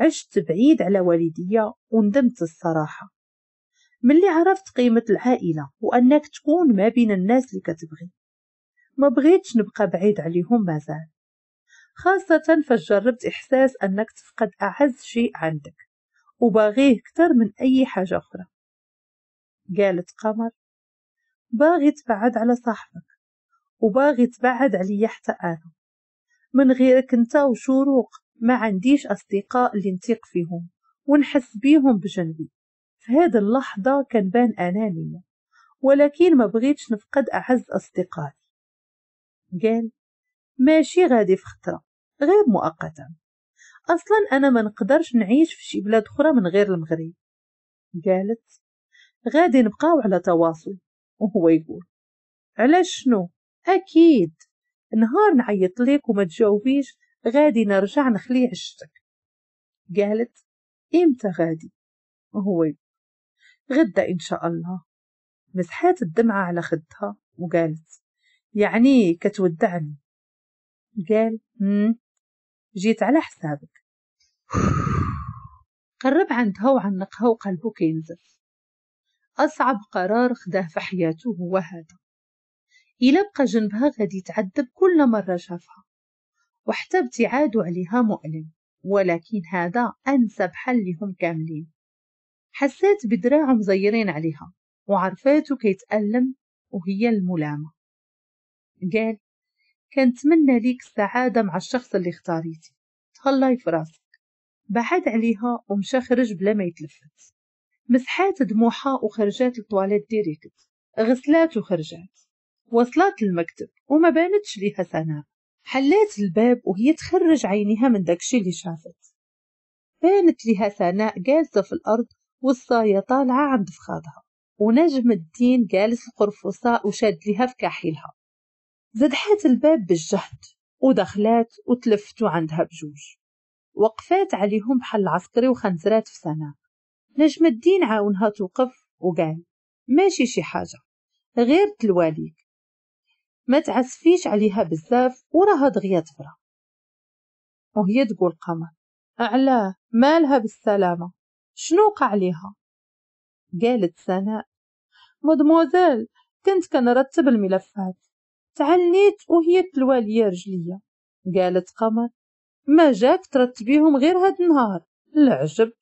عشت بعيد على والديا وندمت الصراحه ملي عرفت قيمه العائله وانك تكون ما بين الناس اللي كتبغي ما بغيتش نبقى بعيد عليهم مازال خاصة فجربت إحساس أنك تفقد أعز شيء عندك وباغيه أكثر من أي حاجة أخرى قالت قمر باغي تبعد على صاحبك وباغي تبعد عليا حتى أنا من غيرك انت وشروق ما عنديش أصدقاء اللي نثيق فيهم ونحس بيهم بجنبي في هذه اللحظة كان بان أنانية ولكن ما بغيتش نفقد أعز أصدقائي قال ماشي غادي في خطرة غير مؤقتا أصلا أنا ما نقدرش نعيش في شي بلاد أخرى من غير المغرب قالت غادي نبقاو على تواصل وهو يقول علاش شنو أكيد نهار نعيط ليك وما تجاوبيش غادي نرجع نخلي عشتك قالت إمتى غادي وهو يقول غدا إن شاء الله مسحات الدمعة على خدها وقالت يعني كتودعني قال جيت على حسابك قرب عند هو عنق هو قلبه كينزف أصعب قرار خداه في حياته هو هذا إلا بقى جنبها غادي تعذب كل مرة شافها وحتى ابتعاده عليها مؤلم ولكن هذا أنسب حل لهم كاملين حسيت بدراعه مزيرين عليها وعرفاته كيتألم وهي الملامة قال كنتمنى ليك السعادة مع الشخص اللي اختاريتي تهلاي في راسك بعد عليها ومشى خرج بلا ما يتلفت مسحات دموعها وخرجات لطواليت ديريكت غسلات وخرجات وصلت المكتب وما بانتش ليها سناء حلات الباب وهي تخرج عينيها من داكشي اللي شافت بانت ليها سناء جالسة في الأرض والصاية طالعة عند فخادها ونجم الدين جالس القرفصاء وشاد لها في كحيلها زدحات الباب بالجهد ودخلات وتلفتو عندها بجوج وقفات عليهم بحال العسكري وخنزرات في سنة نجم الدين عاونها توقف وقال ماشي شي حاجة غير تلواليك ما تعسفيش عليها بزاف وراها دغيا تفرا وهي تقول قمر أعلى مالها بالسلامة شنو وقع ليها قالت سناء مدموزيل كنت كنرتب الملفات تعليت وهي تلوالي رجليا قالت قمر ما جاك ترتبيهم غير هاد النهار العجب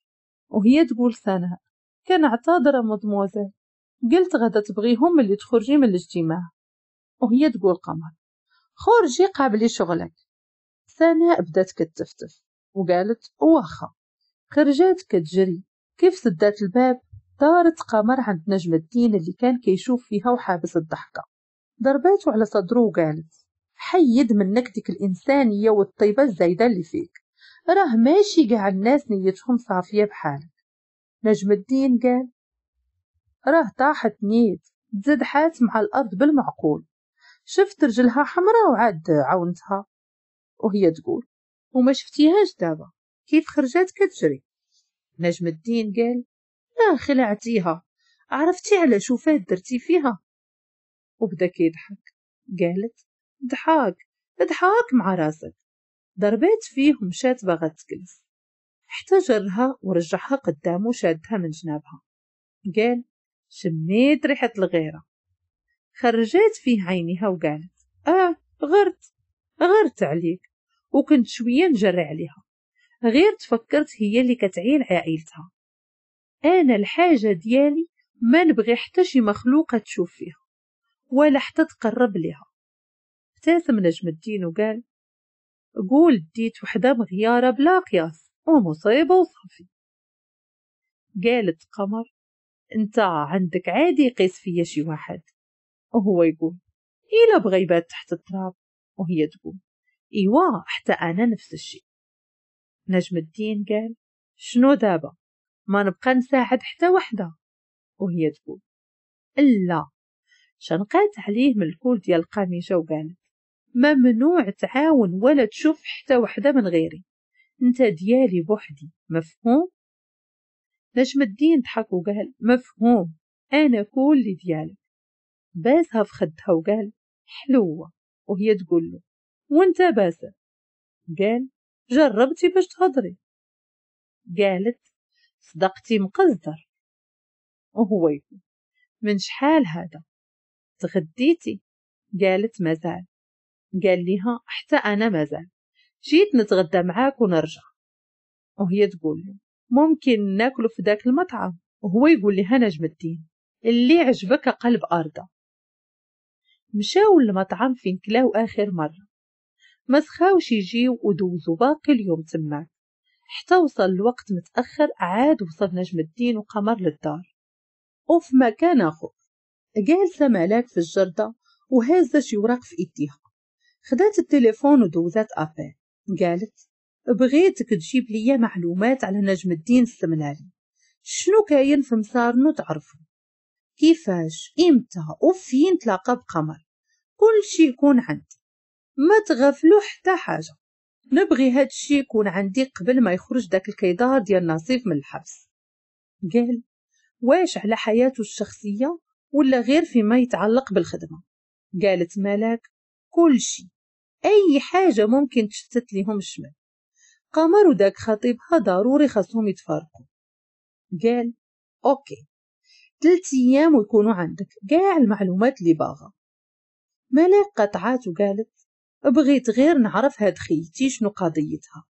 وهي تقول ثناء اعتذر مدموزيل قلت غدا تبغيهم اللي تخرجي من الاجتماع وهي تقول قمر خرجي قابلي شغلك ثناء بدات كتفتف وقالت واخا خرجات كتجري كيف سدات الباب دارت قمر عند نجم الدين اللي كان كيشوف فيها وحابس الضحكه ضرباته على صدره وقالت حيد من نكتك الإنسانية والطيبة الزايدة اللي فيك راه ماشي قاع الناس نيتهم صافية بحالك نجم الدين قال راه طاحت نيت تزدحات مع الأرض بالمعقول شفت رجلها حمراء وعاد عاونتها وهي تقول وما شفتيهاش دابا كيف خرجات كتجري نجم الدين قال لا خلعتيها عرفتي على شوفات درتي فيها وبدك يضحك قالت ضحاك ضحاك مع راسك ضربت فيه ومشات بغت تكلف احتجرها ورجعها قدامه شادها من جنابها قال شميت ريحة الغيرة خرجت فيه عينيها وقالت آه غرت غرت عليك وكنت شوية نجري عليها غير تفكرت هي اللي كتعين عائلتها أنا الحاجة ديالي ما نبغي حتى شي مخلوقة تشوف فيها ولا حتى تقرب لها ابتسم نجم الدين وقال قول ديت وحدة مغيارة بلا قياس ومصيبة وصافي قالت قمر انت عندك عادي يقيس فيا شي واحد وهو يقول إلا بغيبات تحت التراب وهي تقول إيوا حتى أنا نفس الشي نجم الدين قال شنو دابا ما نبقى نساعد حتى وحدة وهي تقول لا شنقات عليه من الكول ديال القميشة وقالت ممنوع تعاون ولا تشوف حتى وحدة من غيري انت ديالي بوحدي مفهوم نجم الدين ضحك وقال مفهوم انا كل ديالك باسها في خدها وقال حلوة وهي تقول له وانت باسة قال جربتي باش تهضري قالت صدقتي مقصدر وهو يقول من شحال هذا تغديتي قالت مازال قال ليها حتى أنا مازال جيت نتغدى معاك ونرجع وهي تقول له ممكن ناكلو في ذاك المطعم وهو يقول لها نجم الدين اللي عجبك قلب أرضا مشاو للمطعم فين كلاو آخر مرة ما سخاوش يجيو ودوزو باقي اليوم تماك حتى وصل الوقت متأخر عاد وصل نجم الدين وقمر للدار وفي مكان آخر جالسة ملاك في الجردة وهازة شي وراق في إيديها خدات التليفون ودوزات أبي قالت بغيتك تجيب ليا معلومات على نجم الدين السملالي شنو كاين في مسارنو تعرفو كيفاش إمتى وفين تلاقى بقمر كل شي يكون عندي ما تغفلو حتى حاجة نبغي هاد الشي يكون عندي قبل ما يخرج داك الكيدار ديال نصيف من الحبس قال واش على حياته الشخصية ولا غير فيما يتعلق بالخدمة قالت ملاك كل شيء أي حاجة ممكن تشتت لهم الشمال قمر وداك خطيبها ضروري خاصهم يتفارقوا قال أوكي تلت أيام ويكونوا عندك كاع المعلومات اللي باغا ملاك قطعات وقالت بغيت غير نعرف هاد خيتي شنو قضيتها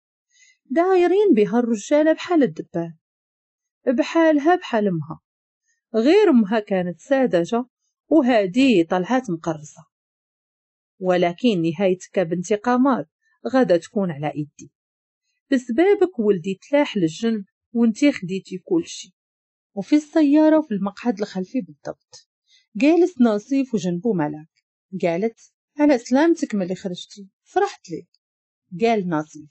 دايرين بها الرجالة بحال الدبان بحالها بحال مها غير أمها كانت ساذجة وهادي طلعت مقرصة ولكن نهايتك بانتقامات غدا غادا تكون على إيدي بسبابك ولدي تلاح للجنب وانتي خديتي كلشي وفي السيارة وفي المقعد الخلفي بالضبط جالس نصيف وجنبه ملاك قالت على سلامتك ملي خرجتي فرحت لي قال نصيف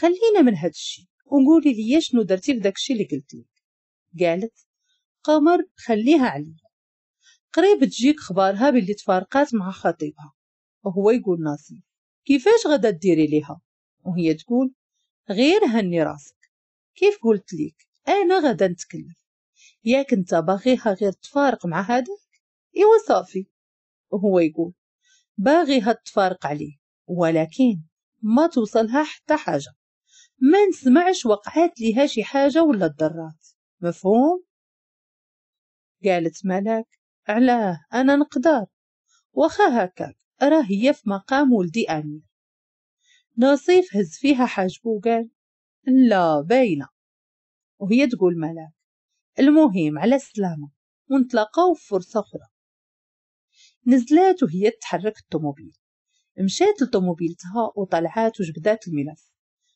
خلينا من هاد الشي وقولي لي شنو درتي في داكشي اللي قلت لك قالت قمر خليها عليا قريب تجيك خبارها باللي تفارقات مع خطيبها وهو يقول ناصي كيفاش غدا ديري ليها وهي تقول غير هني راسك كيف قلت ليك انا غدا نتكلف ياك انت باغيها غير تفارق مع هذاك ايوا صافي وهو يقول باغيها تفارق عليه ولكن ما توصلها حتى حاجة ما نسمعش وقعات ليها شي حاجة ولا ضرات مفهوم قالت ملاك علاه أنا نقدر وخا هكاك راهي هي في مقام ولدي أمير نصيف هز فيها حاجب وقال لا باينة وهي تقول ملاك المهم على السلامة ونتلاقاو في فرصة أخرى نزلات وهي تحرك الطوموبيل مشات لطوموبيلتها وطلعات وجبدات الملف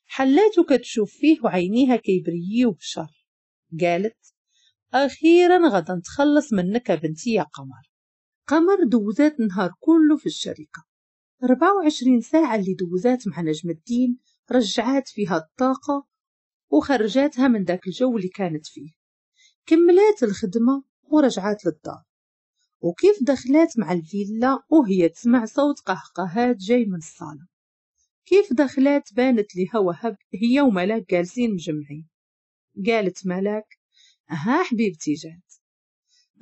حلات كتشوف فيه وعينيها كيبريو بشر قالت أخيرا غدا نتخلص منك يا بنتي يا قمر قمر دوزات نهار كله في الشركة 24 ساعة اللي دوزات مع نجم الدين رجعات فيها الطاقة وخرجاتها من ذاك الجو اللي كانت فيه كملات الخدمة ورجعات للدار وكيف دخلات مع الفيلا وهي تسمع صوت قهقهات جاي من الصالة كيف دخلات بانت لها وهب هي وملاك جالسين مجمعين قالت ملاك ها حبيبتي جات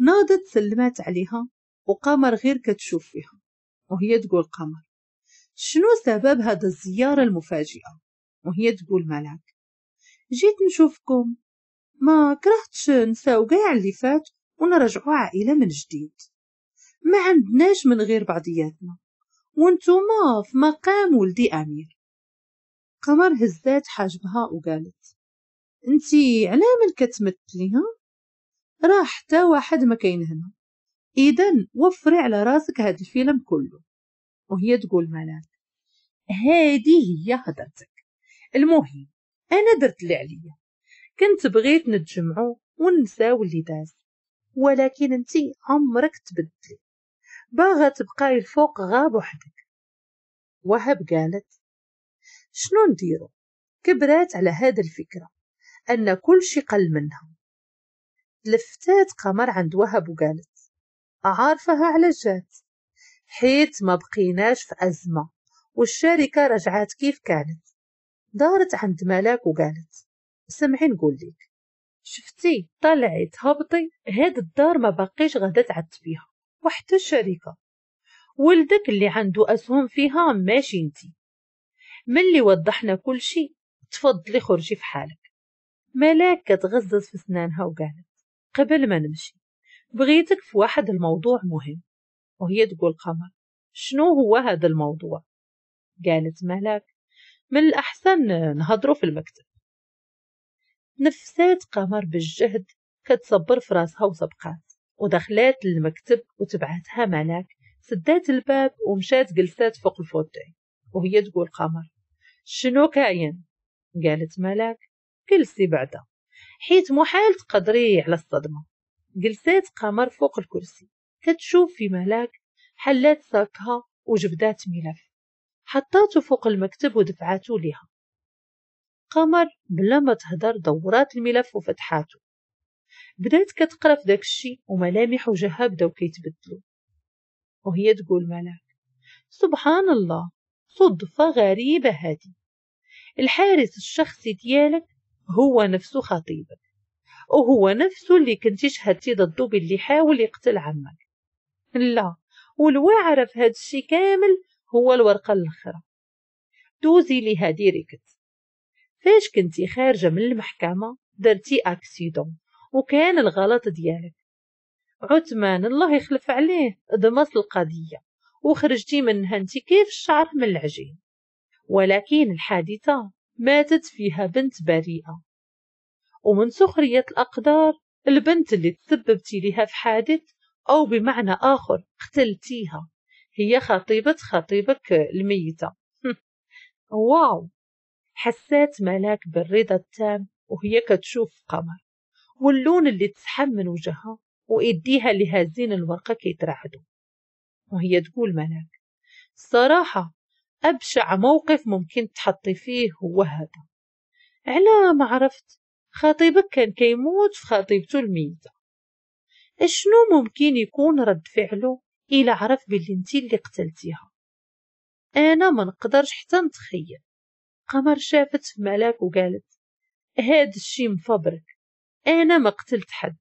ناضت سلمات عليها وقمر غير كتشوف فيها وهي تقول قمر شنو سبب هذا الزيارة المفاجئة وهي تقول ملاك جيت نشوفكم ما كرهتش نساو كاع اللي فات ونرجعوا عائلة من جديد ما عندناش من غير بعضياتنا وانتوما في مقام ولدي أمير قمر هزات حاجبها وقالت انتي على من كتمثليها راه حتى واحد ما كاين هنا اذا وفري على راسك هاد الفيلم كله وهي تقول ملاك هادي هي هضرتك المهم انا درت اللي عليا كنت بغيت نتجمعو ونساو اللي داز ولكن انتي عمرك تبدلي باغا تبقاي الفوق غاب وحدك وهب قالت شنو نديرو كبرات على هاد الفكره أن كل شي قل منها لفتات قمر عند وهب وقالت عارفها على جات حيت ما بقيناش في أزمة والشركة رجعات كيف كانت دارت عند ملاك وقالت سمعي نقول لك شفتي طلعي تهبطي هاد الدار ما بقيش غدا تعتبيها وحتى الشركة ولدك اللي عنده أسهم فيها ماشي انتي ملي وضحنا كل شي تفضلي خرجي في حالك ملاك كتغزز في سنانها وقالت قبل ما نمشي بغيتك في واحد الموضوع مهم وهي تقول قمر شنو هو هذا الموضوع قالت ملاك من الأحسن نهضرو في المكتب نفسات قمر بالجهد كتصبر في راسها وسبقات ودخلات للمكتب وتبعتها ملاك سدات الباب ومشات جلسات فوق الفوتي وهي تقول قمر شنو كاين قالت ملاك جلسي بعدا حيت محال تقدري على الصدمة جلسات قمر فوق الكرسي كتشوف في ملاك حلات ساكها وجبدات ملف حطاته فوق المكتب ودفعته لها قمر بلا ما تهدر دورات الملف وفتحاته بدات كتقرا في داك الشي وملامح وجهها بداو كيتبدلو وهي تقول ملاك سبحان الله صدفة غريبة هذه الحارس الشخصي ديالك هو نفسه خطيبك وهو نفسه اللي كنتي شهدتي ضده باللي حاول يقتل عمك لا والواعر في هاد الشي كامل هو الورقة الأخرى دوزي ليها ديريكت فاش كنتي خارجة من المحكمة درتي أكسيدون وكان الغلط ديالك عثمان الله يخلف عليه دمس القضية وخرجتي منها انت كيف الشعر من العجين ولكن الحادثة ماتت فيها بنت بريئة ومن سخرية الأقدار البنت اللي تسببتي لها في حادث أو بمعنى آخر قتلتيها هي خطيبة خطيبك الميتة واو حسات ملاك بالرضا التام وهي كتشوف قمر واللون اللي تسحب من وجهها وإيديها اللي الورقة كيترعدوا وهي تقول ملاك الصراحة أبشع موقف ممكن تحطي فيه هو هذا علا ما عرفت خطيبك كان كيموت في خطيبته الميتة شنو ممكن يكون رد فعله إلا عرف باللي انتي اللي قتلتيها أنا ما نقدرش حتى نتخيل قمر شافت في ملاك وقالت هاد الشي مفبرك أنا ما قتلت حد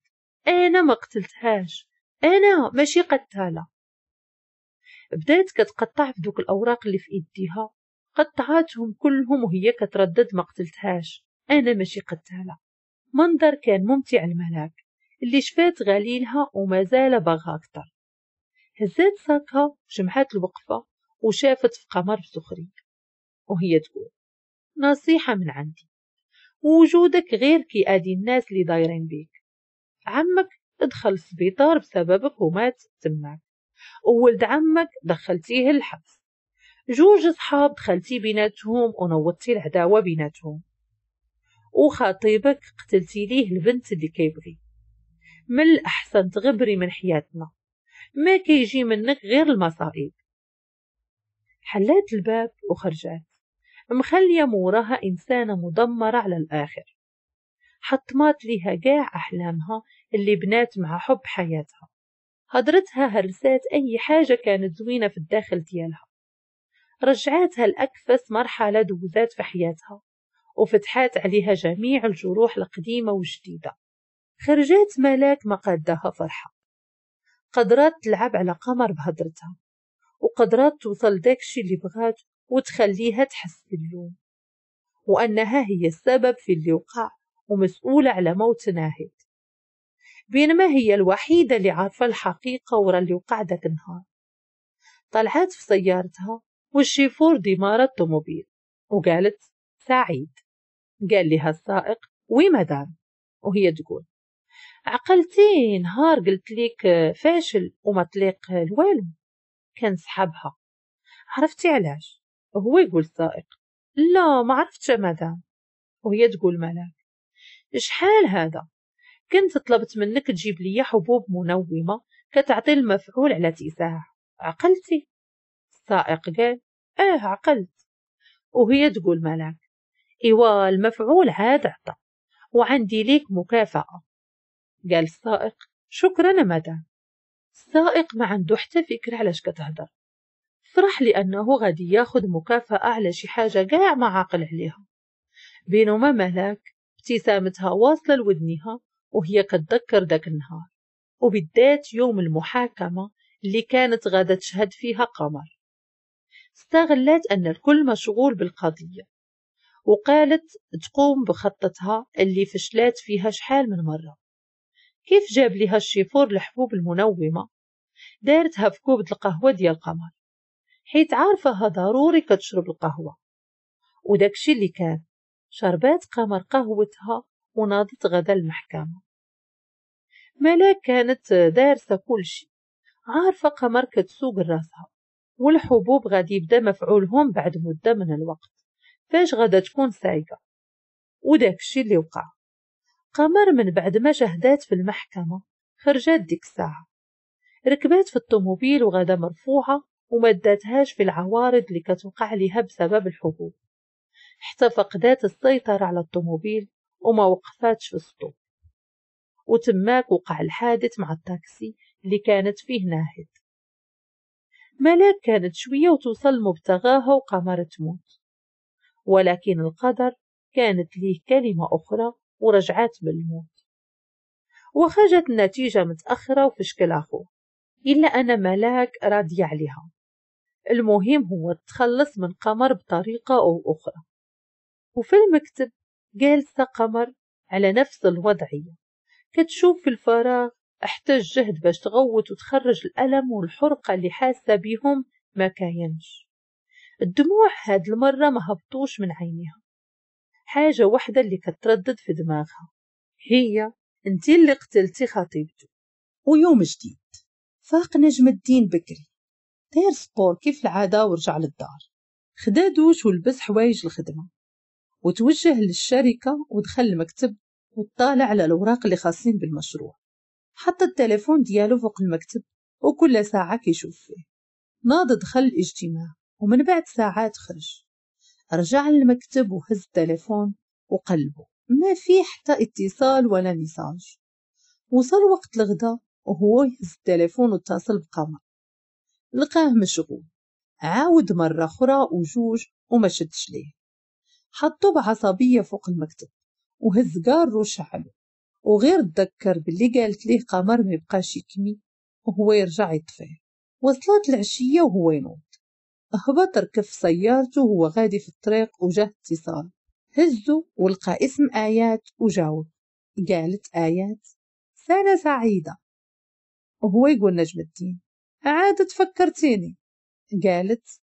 أنا ما قتلتهاش أنا ماشي قتالة بدات كتقطع في دوك الاوراق اللي في ايديها قطعاتهم كلهم وهي كتردد ما قتلتهاش انا ماشي قتاله منظر كان ممتع الملاك اللي شفات غليلها ومازال باغا اكثر هزات ساكها جمعات الوقفه وشافت في قمر بسخريه وهي تقول نصيحه من عندي وجودك غير آدي الناس اللي دايرين بيك عمك دخل السبيطار بسببك ومات تماك وولد عمك دخلتيه الحبس جوج صحاب دخلتي بيناتهم ونوضتي العداوة بيناتهم وخطيبك قتلتي ليه البنت اللي كيبغي من الأحسن تغبري من حياتنا ما كيجي منك غير المصائب حلات الباب وخرجات مخلية موراها إنسانة مدمرة على الآخر حطمات ليها كاع أحلامها اللي بنات مع حب حياتها هدرتها هرسات أي حاجة كانت زوينة في الداخل ديالها رجعاتها لأكفس مرحلة دوزات في حياتها وفتحات عليها جميع الجروح القديمة والجديدة خرجات ملاك ما قادها فرحة قدرات تلعب على قمر بهدرتها وقدرات توصل داكشي اللي بغات وتخليها تحس باللوم وأنها هي السبب في اللي وقع ومسؤولة على موت ناهد بينما هي الوحيدة اللي عارفة الحقيقة ورا اللي وقع داك النهار طلعت في سيارتها والشيفور ديمار الطوموبيل وقالت سعيد قال لها السائق وي مدام وهي تقول عقلتي نهار قلت ليك آه، فاشل وما تليق الوالو كان سحبها عرفتي علاش هو يقول السائق لا ما عرفتش مدام وهي تقول ملاك شحال هذا كنت طلبت منك تجيب لي حبوب منومة كتعطي المفعول على تساع عقلتي السائق قال اه عقلت وهي تقول ملاك إيوا المفعول عاد عطى وعندي ليك مكافأة قال السائق شكرا مدام السائق ما عنده حتى فكرة علاش كتهضر فرح لأنه غادي ياخد مكافأة على شي حاجة كاع ما عاقل عليها بينما ملاك ابتسامتها واصلة لودنها وهي كتذكر ذاك النهار وبالذات يوم المحاكمة اللي كانت غادة تشهد فيها قمر استغلت أن الكل مشغول بالقضية وقالت تقوم بخطتها اللي فشلات فيها شحال من مرة كيف جاب لها الشيفور الحبوب المنومة دارتها في كوبة القهوة ديال القمر حيت عارفها ضروري كتشرب القهوة وداكشي اللي كان شربات قمر قهوتها وناضت غدا المحكمة ملاك كانت دارسة كل شي عارفة قمر كتسوق راسها والحبوب غادي يبدا مفعولهم بعد مدة من الوقت فاش غادا تكون سايقة وداك الشي اللي وقع قمر من بعد ما شهدات في المحكمة خرجات ديك الساعة ركبات في الطوموبيل وغادا مرفوعة وماداتهاش في العوارض اللي كتوقع ليها بسبب الحبوب حتى فقدات السيطرة على الطوموبيل وما وقفاتش في السطو وتماك وقع الحادث مع الطاكسي اللي كانت فيه ناهد ملاك كانت شوية وتوصل مبتغاها وقمر تموت ولكن القدر كانت ليه كلمة أخرى ورجعت بالموت وخرجت النتيجة متأخرة وفي شكل آخر إلا أن ملاك راضية عليها المهم هو تخلص من قمر بطريقة أو أخرى وفي المكتب جالسة قمر على نفس الوضعية كتشوف في الفراغ احتاج جهد باش تغوت وتخرج الألم والحرقة اللي حاسة بيهم ما كاينش الدموع هاد المرة ما هبطوش من عينيها حاجة واحدة اللي كتردد في دماغها هي انت اللي قتلتي خطيبته ويوم جديد فاق نجم الدين بكري دير سبور كيف العادة ورجع للدار خدا دوش ولبس حوايج الخدمة وتوجه للشركة ودخل المكتب وطالع على الأوراق اللي خاصين بالمشروع حط التليفون ديالو فوق المكتب وكل ساعة كيشوف فيه ناض دخل الاجتماع ومن بعد ساعات خرج رجع للمكتب وهز التليفون وقلبه ما في حتى اتصال ولا ميساج وصل وقت الغداء وهو يهز التليفون واتصل بقمر لقاه مشغول عاود مرة أخرى وجوج وما شدش ليه حطوه بعصبية فوق المكتب وهز قارو شعله وغير تذكر باللي قالت ليه قمر ما يبقاش يكمي وهو يرجع يطفيه وصلت العشية وهو ينوض هبط ركب في سيارته وهو غادي في الطريق وجاه اتصال هزو ولقى اسم آيات وجاوب قالت آيات سنة سعيدة وهو يقول نجم الدين عاد تفكرتيني قالت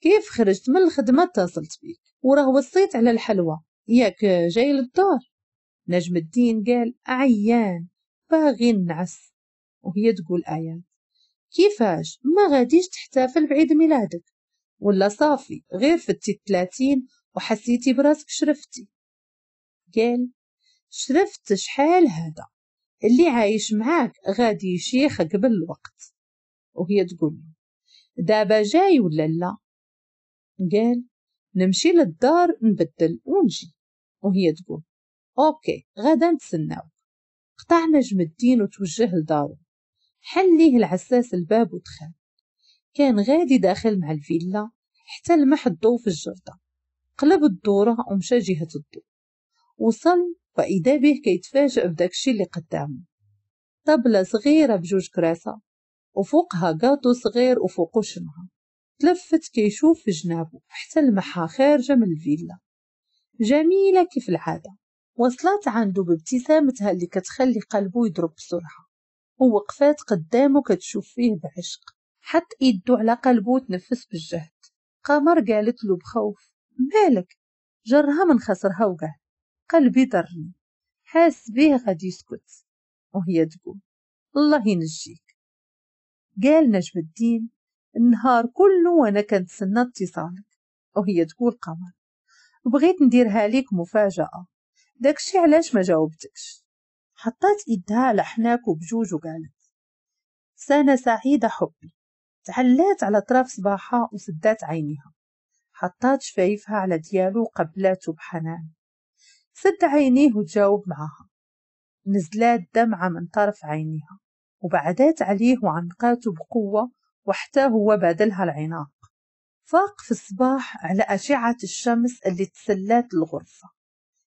كيف خرجت من الخدمة اتصلت بيك وراه وصيت على الحلوى ياك جاي للدار نجم الدين قال عيان باغي نعس وهي تقول آيان كيفاش ما غاديش تحتفل بعيد ميلادك ولا صافي غير فتي التلاتين وحسيتي براسك شرفتي قال شرفت شحال هذا اللي عايش معاك غادي يشيخ قبل الوقت وهي تقول له دابا جاي ولا لا قال نمشي للدار نبدل ونجي وهي تقول أوكي غدا نتسناو قطع نجم الدين وتوجه لدارو حل ليه العساس الباب ودخل كان غادي داخل مع الفيلا حتى لمح الضو في الجردة قلب الدورة ومشى جهة الضو وصل وإذا به كيتفاجئ بداكشي اللي قدامه طبلة صغيرة بجوج كراسة وفوقها قاطو صغير وفوقو شمعة تلفت كيشوف جنابو حتى المحا خارجة من الفيلا جميلة كيف العادة وصلت عنده بابتسامتها اللي كتخلي قلبه يضرب بسرعة ووقفات قدامه كتشوف فيه بعشق حط يدو على قلبه وتنفس بالجهد قمر قالت له بخوف مالك جرها من خسرها وقع قلبي ضرني حاس بيه غادي يسكت وهي تقول الله ينجيك قال نجم الدين النهار كله وانا كنتسنى اتصالك وهي تقول قمر بغيت نديرها ليك مفاجأة داكشي علاش ما جاوبتكش حطات ايدها على حناك وبجوج وقالت سنة سعيدة حبي تعلات على طرف صباحها وسدات عينيها حطات شفايفها على ديالو وقبلاتو بحنان سد عينيه وتجاوب معها نزلات دمعة من طرف عينيها وبعدات عليه وعنقاتو بقوة وحتى هو بادلها العناق فاق في الصباح على أشعة الشمس اللي تسلات الغرفة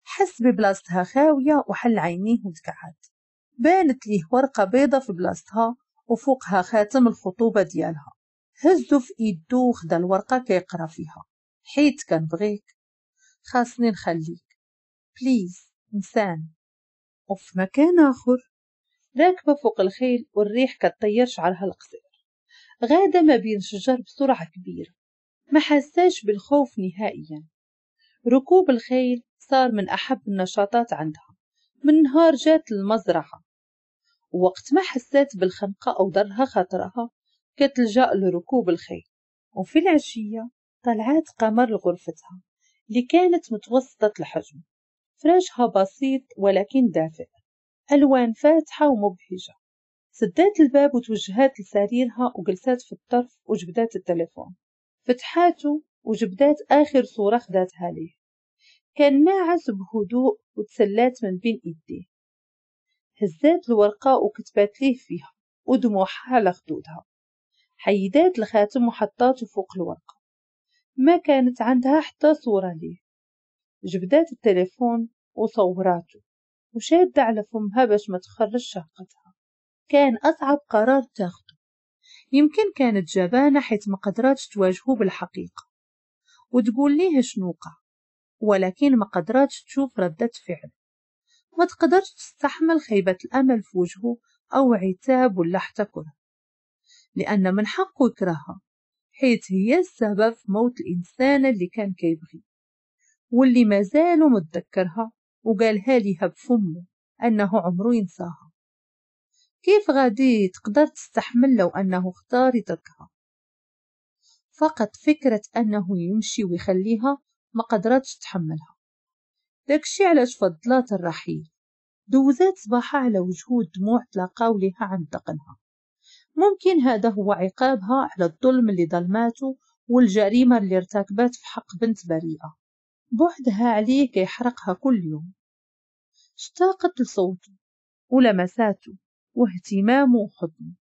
حس ببلاصتها خاوية وحل عينيه وتقعد بانت ليه ورقة بيضة في بلاصتها وفوقها خاتم الخطوبة ديالها هزو في ايدو وخدا الورقة كيقرا فيها حيت كنبغيك خاصني نخليك بليز انسان وفي مكان آخر راكبة فوق الخيل والريح كطير شعرها القصير ما بين شجر بسرعة كبيرة ما حساش بالخوف نهائيا ركوب الخيل صار من أحب النشاطات عندها من نهار جات المزرعة وقت ما حسات بالخنقة أو ضرها خاطرها كتلجأ لركوب الخيل وفي العشية طلعت قمر لغرفتها اللي كانت متوسطة الحجم فراشها بسيط ولكن دافئ ألوان فاتحة ومبهجة سدات الباب وتوجهات لسريرها وجلسات في الطرف وجبدات التلفون فتحاته وجبدات آخر صورة خداتها ليه كان ناعس بهدوء وتسلات من بين إيديه هزات الورقة وكتبات ليه فيها ودموعها على خدودها حيدات الخاتم وحطاته فوق الورقة ما كانت عندها حتى صورة ليه جبدات التليفون وصوراته وشادة على فمها باش ما تخرج شهقتها كان أصعب قرار تاخده يمكن كانت جبانة حيت ما قدراتش تواجهه بالحقيقة وتقول ليه شنو وقع ولكن ما قدراتش تشوف ردة فعله ما تقدرش تستحمل خيبة الأمل في وجهه أو عتاب ولا حتى كره لأن من حقه يكرهها حيت هي السبب في موت الإنسان اللي كان كيبغي واللي زالوا متذكرها وقالها ليها بفمه أنه عمرو ينساها كيف غادي تقدر تستحمل لو أنه اختار يتركها فقط فكرة أنه يمشي ويخليها ما قدرتش تحملها داكشي علاش فضلات الرحيل دوزات صباحها على وجهه دموع تلاقاو ليها عند دقنها ممكن هذا هو عقابها على الظلم اللي ظلماته والجريمة اللي ارتكبت في حق بنت بريئة بعدها عليه كيحرقها كل يوم اشتاقت لصوته ولمساته واهتمامه وحضنه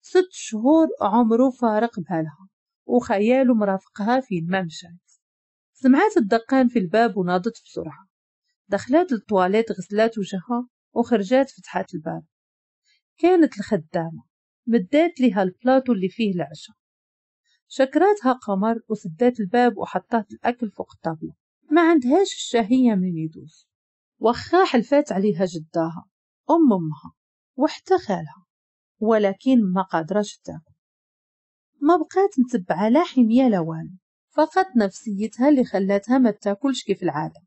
ست شهور عمره فارق بالها وخياله مرافقها فين ما مشات سمعت الدقان في الباب وناضت بسرعة دخلت للطواليت غسلات وجهها وخرجت فتحات الباب كانت الخدامة مدات لها البلاطو اللي فيه العشاء شكراتها قمر وسدات الباب وحطات الأكل فوق الطاولة ما عندهاش الشهية من يدوس وخا حلفات عليها جداها أم أمها خالها ولكن ما قادراش تاكل ما بقات متبعة لا حمية لا والو فقط نفسيتها اللي خلاتها ما تاكلش كيف العادة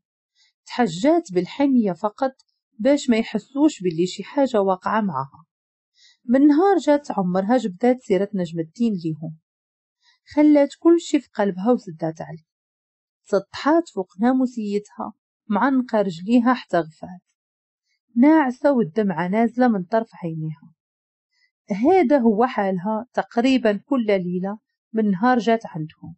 تحجات بالحمية فقط باش ما يحسوش باللي شي حاجة واقعة معها من نهار جات عمرها جبدات سيرة نجم الدين ليهم خلات كل شي في قلبها وسدات عليه سطحات فوق ناموسيتها معنقة رجليها حتى غفات ناعسة والدمعة نازلة من طرف عينيها هذا هو حالها تقريبا كل ليلة من نهار جات عندهم